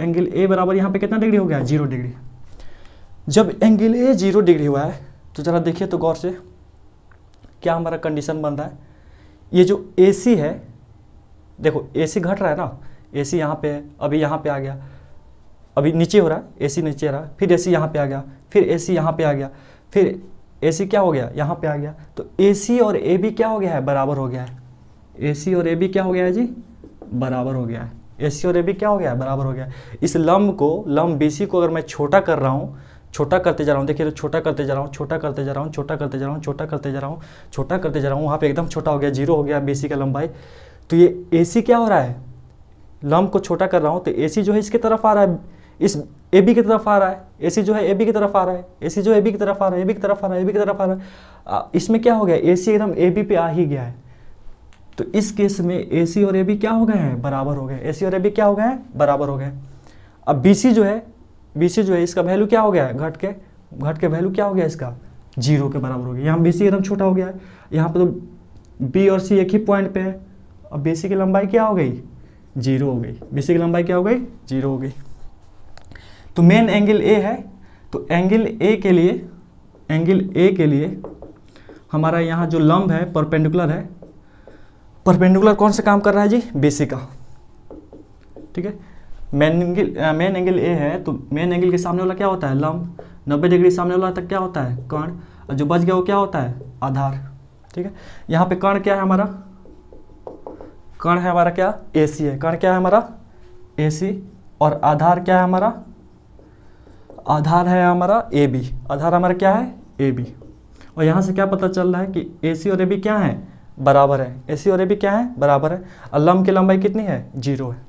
Speaker 1: एंगल ए बराबर यहाँ पे कितना डिग्री हो गया जीरो डिग्री जब एंगल ए जीरो डिग्री हुआ है तो ज़रा देखिए तो गौर से क्या हमारा कंडीशन बन रहा है ये जो ए है देखो ए घट रहा है ना ए सी यहाँ पे है अभी यहाँ पे आ गया अभी नीचे हो रहा है ए नीचे रहा फिर ए सी यहाँ पर आ गया फिर ए सी यहाँ पर आ गया फिर ए सी क्या हो गया यहाँ पे आ गया तो ए सी और ए बी क्या हो गया है बराबर हो गया है ए सी और ए बी क्या हो गया है जी बराबर हो गया है ए सी और ए बी क्या हो गया है बराबर हो गया है इस लम्ब को लम्ब बी सी को अगर मैं छोटा कर रहा हूँ छोटा करते जा रहा हूँ देखिए तो छोटा करते जा रहा हूँ छोटा करते जा रहा हूँ छोटा करते जा रहा हूँ छोटा करते जा रहा हूँ छोटा करते जा रहा हूँ वहाँ पे एकदम छोटा हो गया जीरो हो गया बी सी का लंबाई तो ये ए सी क्या हो रहा है लम्ब को छोटा कर रहा हूँ तो ए सी जो है इसके तरफ आ रहा है इस ए बी की तरफ आ रहा है ए सी जो है ए बी की तरफ आ रहा है ए सी जो ए बी की तरफ आ रहा है ए बी की तरफ आ रहा है ए बी की तरफ आ रहा है इसमें क्या हो गया ए सी एकदम ए बी पे आ ही गया है तो इस केस में ए सी और ए बी क्या हो गए हैं बराबर हो गए ए सी और ए बी क्या हो गए हैं बराबर हो गए अब बी सी जो है बी सी जो है इसका वैल्यू क्या हो गया है घट के घट के वैल्यू क्या हो गया इसका जीरो के बराबर हो गया यहाँ बी सी एकदम छोटा हो गया है यहाँ पर तो बी और सी एक ही पॉइंट पे है अब बी सी की लंबाई क्या हो गई जीरो हो गई बी सी की लंबाई क्या हो गई जीरो हो गई तो मेन एंगल ए है तो एंगल ए के लिए एंगल ए के लिए हमारा यहाँ जो लम्ब है परपेंडिकुलर है परपेंडिकुलर कौन सा काम कर रहा है जी बेसिक का ठीक है main angle main angle A है तो मेन एंगल के सामने वाला क्या होता है लम्ब नब्बे डिग्री सामने वाला तक क्या होता है कर्ण और जो बच गया वो क्या होता है आधार ठीक है यहाँ पे कर्ण क्या है हमारा कर्ण है हमारा क्या ए है कर्ण क्या है हमारा ए और आधार क्या है हमारा आधार है हमारा ए बी आधार हमारा क्या है ए बी और यहाँ से क्या पता चल रहा है कि ए सी और ए बी क्या है बराबर है ए सी और ए बी क्या है बराबर है और लम की लंबाई कितनी है जीरो है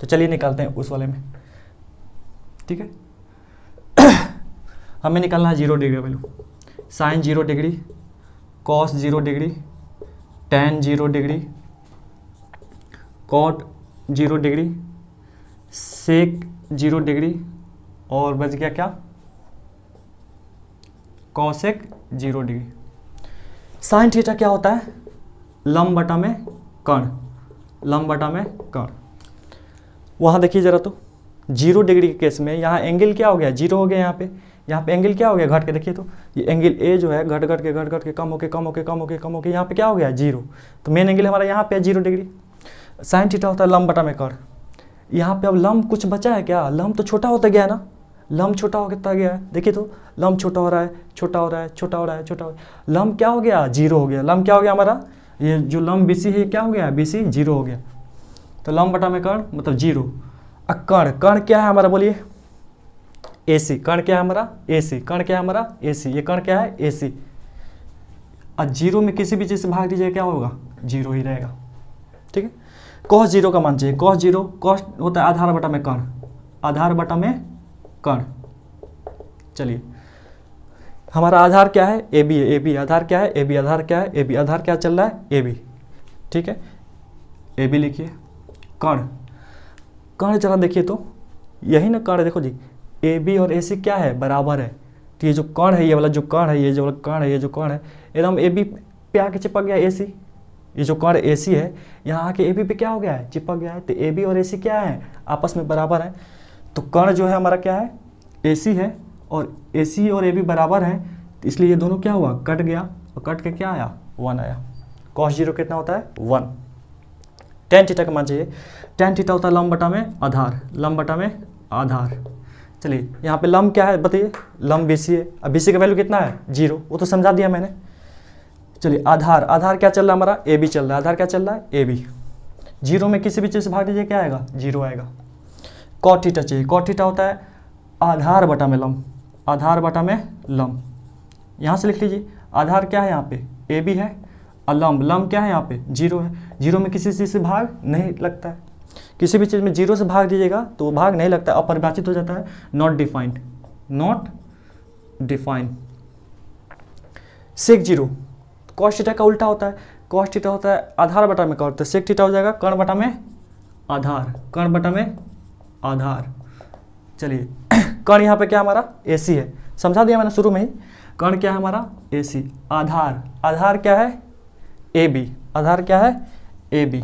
Speaker 1: तो चलिए निकालते हैं उस वाले में ठीक है हमें निकालना है zero degree value sine zero degree cos zero degree tan zero degree cot zero degree sec zero degree और बच गया क्या cosec zero degree sine theta क्या होता है लम बटा में कण लम बटा में कण वहां देखिए जरा तो जीरो डिग्री के केस में यहाँ एंगल क्या हो गया जीरो हो गया यहाँ पे यहाँ पे एंगल क्या हो गया घट के देखिए तो ये एंगल ए जो है घट घट के घट घट के कम होके कम होके कम होके कम होके यहाँ पे क्या हो गया जीरो तो मेन एंगल हमारा यहाँ पे है जीरो डिग्री साइन थीटा होता है लम बटा में कर यहाँ पे अब लम कुछ बचा है क्या लम तो छोटा होता गया ना लम छोटा हो कितना गया है देखिए तो लम छोटा हो रहा है छोटा हो रहा है छोटा हो रहा है छोटा हो लम क्या हो गया जीरो हो गया लम क्या हो गया हमारा ये जो लम बी है क्या हो गया बी जीरो हो गया तो लम बटा में कर्ण मतलब जीरो कर्ण कर्ण क्या है हमारा बोलिए ए सी कर्ण क्या है हमारा ए सी कर्ण क्या है हमारा ए सी ये कर्ण क्या है ए सी और जीरो में किसी भी चीज़ से भाग दीजिए क्या होगा जीरो ही रहेगा ठीक है कॉस जीरो का मान चाहिए कॉस जीरो कॉस होता है आधार बटा में कर्ण आधार बटा में कर्ण चलिए हमारा आधार क्या है ए बी ए बी आधार क्या है ए बी आधार क्या है ए बी आधार क्या चल रहा है ए बी ठीक है ए बी लिखिए कर्ण कर्ण जरा देखिए तो यही ना कर्ण देखो जी ए बी और ए सी क्या है बराबर है तो ये जो कर्ण है ये वाला जो कर्ण है ये जो वाला कर्ण है ये जो कर्ण है एकदम ए बी पे आके चिपक गया ए सी ये जो कर्ण ए सी है यहाँ आके ए बी पे क्या हो गया है चिपक गया है तो ए बी और ए सी क्या है आपस में बराबर है तो कर्ण जो है हमारा क्या है ए है और ए और ए बराबर है इसलिए ये दोनों क्या हुआ कट गया और कट के क्या आया वन आया कॉस जीरो कितना होता है वन टेन टीटा का मान चाहिए टेन टीटा होता है लम बटा में आधार लम बटा में आधार चलिए यहाँ पे लम क्या है बताइए लम बी सी है अब बी सी का वैल्यू कितना है जीरो वो तो समझा दिया मैंने चलिए आधार आधार क्या चल रहा है हमारा ए बी चल रहा है आधार क्या चल रहा है ए बी जीरो में किसी भी चीज़ से भाग दीजिए क्या आएगा जीरो आएगा कॉट चाहिए कॉटिटा होता है आधार बटा में लम आधार बटा में लम यहाँ से लिख लीजिए आधार क्या है यहाँ पे ए बी है लम्ब लम क्या है यहाँ पे जीरो है जीरो में किसी चीज़ से भाग नहीं लगता है किसी भी चीज़ में जीरो से भाग दीजिएगा तो वो भाग नहीं लगता अपरिभाषित हो जाता है not defined not defined sec zero cos theta का उल्टा होता है कॉस्टिटा होता है आधार बटा में क्या होता है सेक टीटा हो जाएगा कर्ण बटा में आधार कर्ण बटा में आधार चलिए कण यहाँ पे क्या हमारा एसी है समझा दिया मैंने शुरू में ही कण क्या है हमारा एसी आधार आधार क्या है ए बी आधार क्या है ए बी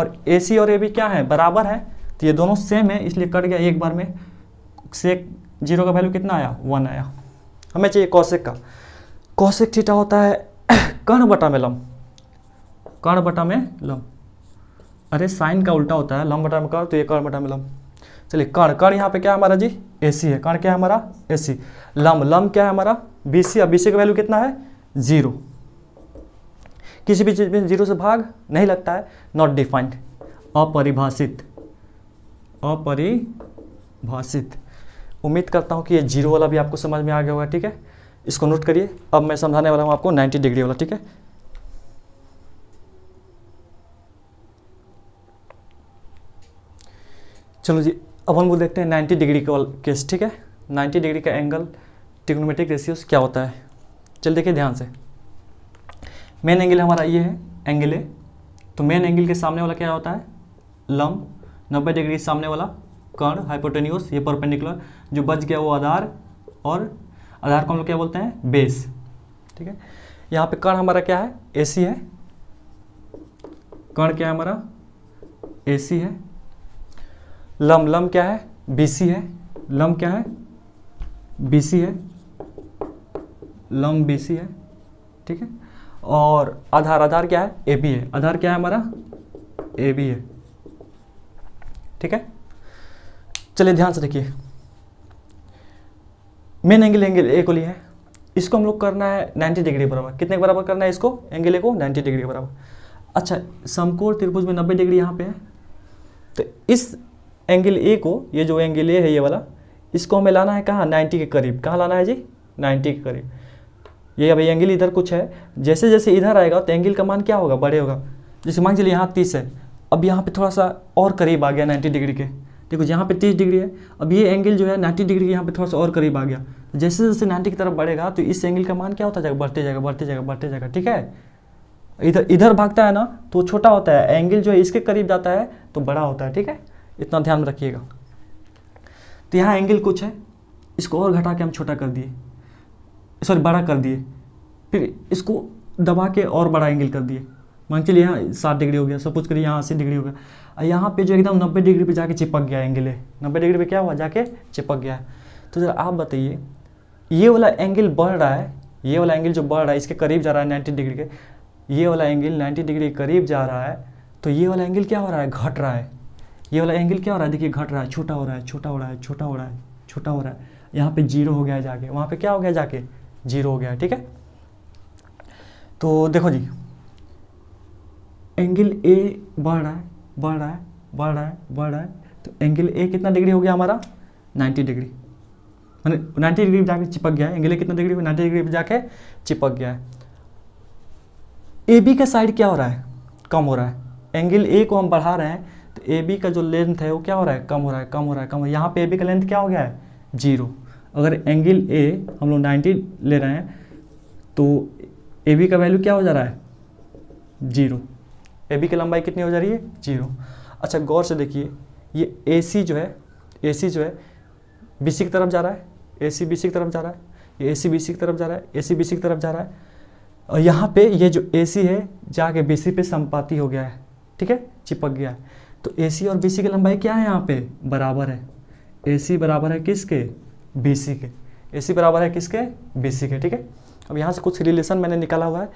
Speaker 1: और ए सी और ए बी क्या है बराबर है तो ये दोनों सेम है इसलिए कट गया एक बार में सेक जीरो का वैल्यू कितना आया वन आया हमें चाहिए कौशिक का कौशिक थीटा होता है कर्ण बटा में लम कर्ण बटा में लम अरे साइन का उल्टा होता है लम बटा में कर तो ये कर बटा में लम चलिए कर्ण कर्ण यहाँ पे क्या है हमारा जी ए सी है कर्ण क्या है हमारा ए सी लम लम क्या है हमारा बी सी अब बी सी का वैल्यू कितना है जीरो किसी भी चीज़ में जीरो से भाग नहीं लगता है नॉट डिफाइंड अपरिभाषित अपरिभाषित उम्मीद करता हूँ कि ये जीरो वाला भी आपको समझ में आ गया होगा ठीक है इसको नोट करिए अब मैं समझाने वाला हूँ आपको नाइन्टी डिग्री वाला ठीक है चलो जी अब हम लोग देखते हैं 90 डिग्री का केस ठीक है 90 डिग्री का एंगल टिग्नोमेट्रिक रेशियोस क्या होता है चल देखिए ध्यान से मेन एंगल हमारा ये है एंगल ए तो मेन एंगल के सामने वाला क्या होता है लम नब्बे डिग्री सामने वाला कर्ण हाइपोटेनियोस ये परपेंडिकुलर जो बच गया वो आधार और आधार को हम लोग क्या बोलते हैं बेस ठीक है यहाँ पे कर्ण हमारा क्या है ए है कर्ण क्या है हमारा ए है लम लम क्या है बीसी है लम क्या है बीसी है लम बीसी है ठीक है और आधार आधार क्या है ए बी है आधार क्या है हमारा ए बी है ठीक है चलिए ध्यान से देखिए मेन एंगल एंगल ए को लिया है इसको हम लोग करना है 90 डिग्री बराबर कितने के बराबर करना है इसको एंगल ए को 90 डिग्री के बराबर अच्छा समकोण त्रिभुज में 90 डिग्री यहाँ पे है तो इस एंगल ए को ये जो एंगल ए है ये वाला इसको हमें लाना है कहाँ 90 के करीब कहाँ लाना है जी 90 के करीब ये अभी एंगल इधर कुछ है जैसे जैसे इधर आएगा तो एंगल का मान क्या होगा बड़े होगा जैसे मान चलिए यहाँ तीस है अब यहाँ पे थोड़ा सा और करीब आ गया नाइन्टी डिग्री के देखो यहाँ पे तीस डिग्री है अब ये एंगल जो है नाइन्टी डिग्री के यहाँ पे थोड़ा सा और करीब आ गया जैसे जैसे नाइन्टी की तरफ बढ़ेगा तो इस एंगल का मान क्या होता जाएगा बढ़ते जाएगा बढ़ते जाएगा बढ़ते जाएगा ठीक है इधर इधर भागता है ना तो छोटा होता है एंगल जो है इसके करीब जाता है तो बड़ा होता है ठीक है इतना ध्यान में रखिएगा तो यहाँ एंगल कुछ है इसको और घटा के हम छोटा कर दिए सॉरी बड़ा कर दिए फिर इसको दबा के और बड़ा एंगल कर दिए मान के लिए यहाँ सात डिग्री हो गया सब कुछ करिए यहाँ अस्सी डिग्री हो गया यहाँ पे जो एकदम नब्बे डिग्री पे जाके चिपक गया एंगल है नब्बे डिग्री पे क्या हुआ जाके चिपक गया है तो जरा आप बताइए ये वाला एंगल बढ़ रहा है ये वाला एंगल जो बढ़ रहा है इसके करीब जा रहा है नाइन्टी डिग्री के ये वाला एंगल नाइन्टी डिग्री के करीब जा रहा है तो ये वाला एंगल क्या हो रहा है घट रहा है ये वाला एंगल क्या हो रहा है देखिए घट रहा है छोटा हो रहा है छोटा हो रहा है छोटा हो रहा है छोटा हो रहा है यहाँ पे जीरो हो गया जाके वहाँ पे क्या हो गया जाके जीरो हो गया ठीक है तो देखो जी एंगल ए बढ़ रहा है बढ़ रहा है बढ़ रहा है बढ़ रहा है तो एंगल ए कितना डिग्री हो गया हमारा 90 डिग्री मैंने 90 डिग्री पर जाके चिपक गया है एंगल ए कितना डिग्री नाइन्टी डिग्री पर जाके चिपक गया है ए बी का साइड क्या हो रहा है कम हो रहा है एंगल ए को हम बढ़ा रहे हैं तो ए बी का जो लेंथ है वो क्या हो रहा है कम हो रहा है कम हो रहा है कम हो रहा है यहाँ पे ए बी का लेंथ क्या हो गया है जीरो अगर एंगल ए हम लोग नाइन्टी ले रहे हैं तो ए बी का वैल्यू क्या हो जा रहा है जीरो ए बी की लंबाई कितनी हो जा रही है जीरो अच्छा गौर से देखिए ये ए सी जो है ए सी जो है बी सी की तरफ जा रहा है ए सी बी सी की तरफ जा रहा है ये ए सी बी सी की तरफ जा रहा है ए सी बी सी की तरफ जा रहा है और यहाँ पे ये जो ए सी है जाके बी सी पे संपाती हो गया है ठीक है चिपक गया है तो ए सी और बी सी की लंबाई क्या है यहाँ पे बराबर है ए सी बराबर है किसके बी सी के ए सी बराबर है किसके बी सी के ठीक है अब यहाँ से कुछ रिलेशन मैंने निकाला हुआ है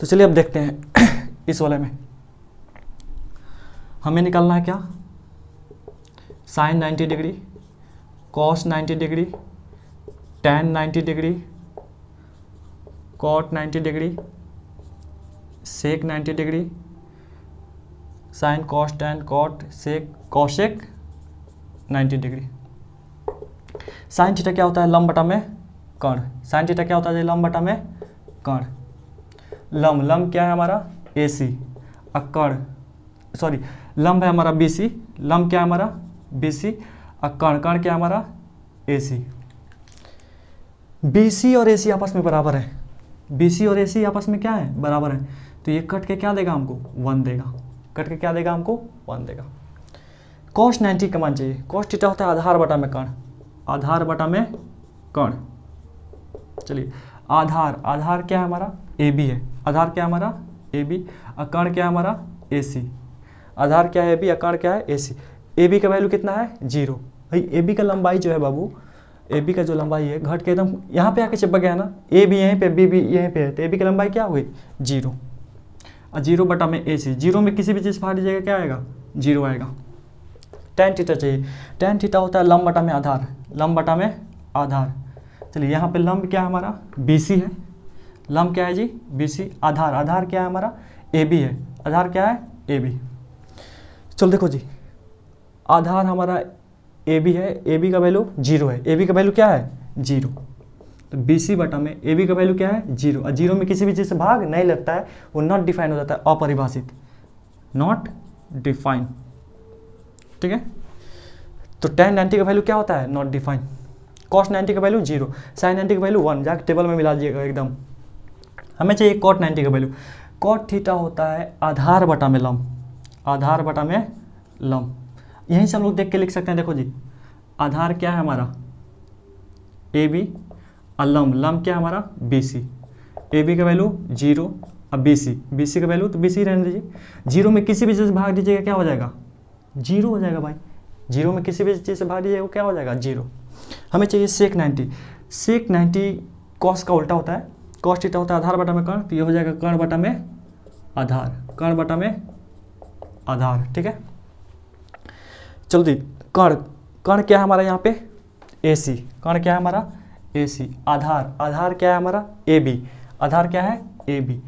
Speaker 1: तो चलिए अब देखते हैं इस वाले में हमें निकालना है क्या sine 90 degree cos 90 degree tan 90 degree cot 90 degree sec 90 degree sine cos tan cot से cosec ninety degree sine theta क्या होता है लम बटा में कर्ण साइन थीटा क्या होता है लम बटा में कर्ण लम लम क्या है हमारा ए सी अकर्ण सॉरी लम है हमारा बी सी लम क्या है हमारा बी सी अकर्ण कर्ण क्या है हमारा ए सी बी सी और ए सी आपस में बराबर है बी सी और ए सी आपस में क्या है बराबर है तो ये कट के क्या देगा हमको वन देगा कट के क्या देगा हमको वन देगा कॉस नाइन्टी का मान चाहिए कॉस थीटा होता है आधार बटा में कण आधार बटा में कण चलिए आधार आधार क्या है हमारा ए बी है आधार क्या है हमारा ए बी अकर्ण क्या है हमारा ए सी आधार क्या है ए बी अकर्ण क्या है ए सी ए बी का वैल्यू कितना है जीरो भाई ए बी का लंबाई जो है बाबू ए बी का जो लंबाई है घट के एकदम यहाँ पे आके चिपक गया ना ए बी यहीं पे बी बी यहीं पे है तो ए बी की लंबाई क्या हुई जीरो और जीरो बटा में ए सी जीरो में किसी भी चीज़ भाग दीजिएगा क्या आएगा जीरो आएगा टेन थीटा चाहिए टेन थीटा होता है लम बटा में आधार लम बटा में आधार चलिए यहाँ पे लम्ब क्या है हमारा बी सी है लम्ब क्या है जी बी सी आधार आधार क्या है हमारा ए बी है आधार क्या है ए बी चलो देखो जी आधार हमारा ए बी है ए बी का वैल्यू जीरो है ए बी का वैल्यू क्या है जीरो तो बी सी बटा में ए बी का वैल्यू क्या है जीरो और जीरो में किसी भी चीज़ से भाग नहीं लगता है वो नॉट डिफाइन हो जाता है अपरिभाषित नॉट डिफाइन ठीक है तो टेन नाइन्टी का वैल्यू क्या होता है नॉट डिफाइन कॉस्ट नाइन्टी का वैल्यू जीरो साइन नाइन्टी का वैल्यू वन जाकर टेबल में मिला दिएगा एकदम हमें चाहिए कॉट नाइन्टी का वैल्यू कॉट थीटा होता है आधार बटा में लम आधार बटा में लम यहीं से हम लोग देख के लिख सकते हैं देखो जी आधार क्या है हमारा ए बी लम लम क्या हमारा बी सी ए बी का वैल्यू जीरो अब बी सी बी सी का वैल्यू तो बी सी रहने दीजिए जीरो में किसी भी चीज़ से भाग दीजिएगा क्या हो जाएगा जीरो हो जाएगा भाई जीरो में किसी भी चीज़ से भाग दीजिएगा क्या हो जाएगा जीरो हमें चाहिए sec ninety sec ninety cos का उल्टा होता है कॉस्ट इटा होता है आधार बटा में कर्ण तो ये हो जाएगा कर्ण बटा में आधार कर्ण बटा में आधार ठीक है चलो जी कर्ण कर्ण क्या है हमारा यहाँ पे ए सी कर्ण क्या है हमारा ए सी आधार आधार क्या है हमारा ए बी आधार क्या है ए बी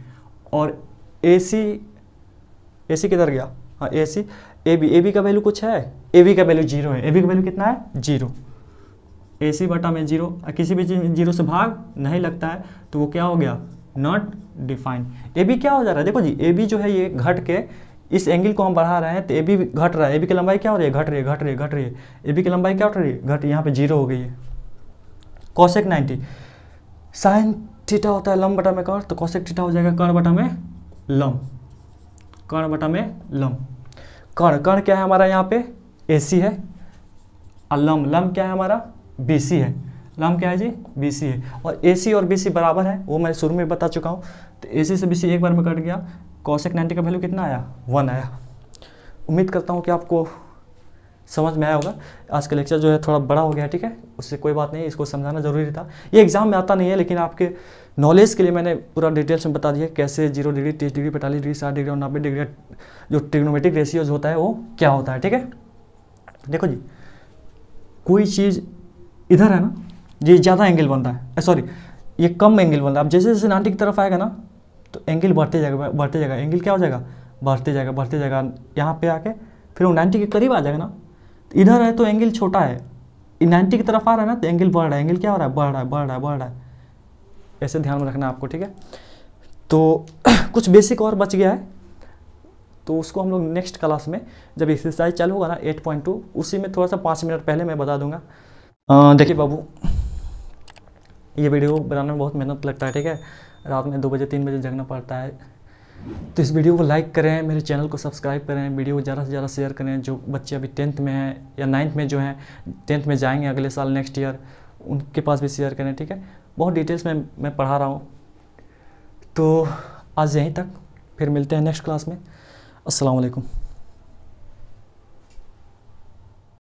Speaker 1: और ए सी ए सी किधर गया हाँ A C A B A B का वैल्यू कुछ है ए बी का वैल्यू जीरो है ए बी का वैल्यू कितना है जीरो ए सी बटा में जीरो किसी भी जीरो से भाग नहीं लगता है तो वो क्या हो गया नॉट डिफाइन ए बी क्या हो जा रहा है देखो जी ए बी जो है ये घट के इस एंगल को हम बढ़ा रहे हैं तो ए बी घट रहा है ए बी की लंबाई क्या हो रही है घट रही है घट रही है घट रही है ए बी की लंबाई क्या हो रही है घट यहाँ पे जीरो हो गई है कॉशेक नाइन्टी साइन थीटा होता है लम बटा में कर तो कॉशेक थीटा हो जाएगा कर बटा में लम कर बटा में लम कर कर क्या है हमारा यहाँ पे ए सी है और लम लम क्या है हमारा बी सी है लम क्या है जी बी सी है और ए सी और बी सी बराबर है वो मैं शुरू में बता चुका हूँ तो ए सी से बी सी एक बार में कट गया कॉशेक नाइन्टी का वैल्यू कितना आया वन आया उम्मीद करता हूँ कि आपको समझ में आया होगा आज का लेक्चर जो है थोड़ा बड़ा हो गया ठीक है उससे कोई बात नहीं इसको समझाना जरूरी था ये एग्जाम में आता नहीं है लेकिन आपके नॉलेज के लिए मैंने पूरा डिटेल्स में बता दिया कैसे जीरो डिग्री तीस डिग्री पैंतालीस डिग्री साठ डिग्री और नब्बे डिग्री जो ट्रिग्नोमेटिक रेशियोज होता है वो क्या होता है ठीक है देखो जी कोई चीज़ इधर है ना ये ज़्यादा एंगल बनता है सॉरी ये कम एंगल बनता है अब जैसे जैसे नाटी की तरफ आएगा ना तो एंगल बढ़ते जाएगा बढ़ते जाएगा एंगल क्या हो जाएगा बढ़ते जाएगा बढ़ते जाएगा यहाँ पे आके फिर वो नाइन्टी के करीब आ जाएगा ना इधर है तो एंगल छोटा है नाइन्टी की तरफ आ रहा है ना तो एंगल बढ़ रहा है एंगल क्या हो रहा है बढ़ रहा है बढ़ रहा है बढ़ रहा है ऐसे ध्यान में रखना आपको ठीक है तो कुछ बेसिक और बच गया है तो उसको हम लोग नेक्स्ट क्लास में जब एक्सरसाइज चालू होगा ना एट पॉइंट टू उसी में थोड़ा सा पाँच मिनट पहले मैं बता दूंगा देखिए बाबू ये वीडियो बनाने में बहुत मेहनत लगता है ठीक है रात में दो बजे तीन बजे जगना पड़ता है तो इस वीडियो को लाइक करें मेरे चैनल को सब्सक्राइब करें वीडियो को ज़्यादा से ज़्यादा शेयर करें जो बच्चे अभी टेंथ में हैं या नाइन्थ में जो हैं टेंथ में जाएंगे अगले साल नेक्स्ट ईयर उनके पास भी शेयर करें ठीक है बहुत डिटेल्स में मैं पढ़ा रहा हूँ तो आज यहीं तक फिर मिलते हैं नेक्स्ट क्लास में असलकम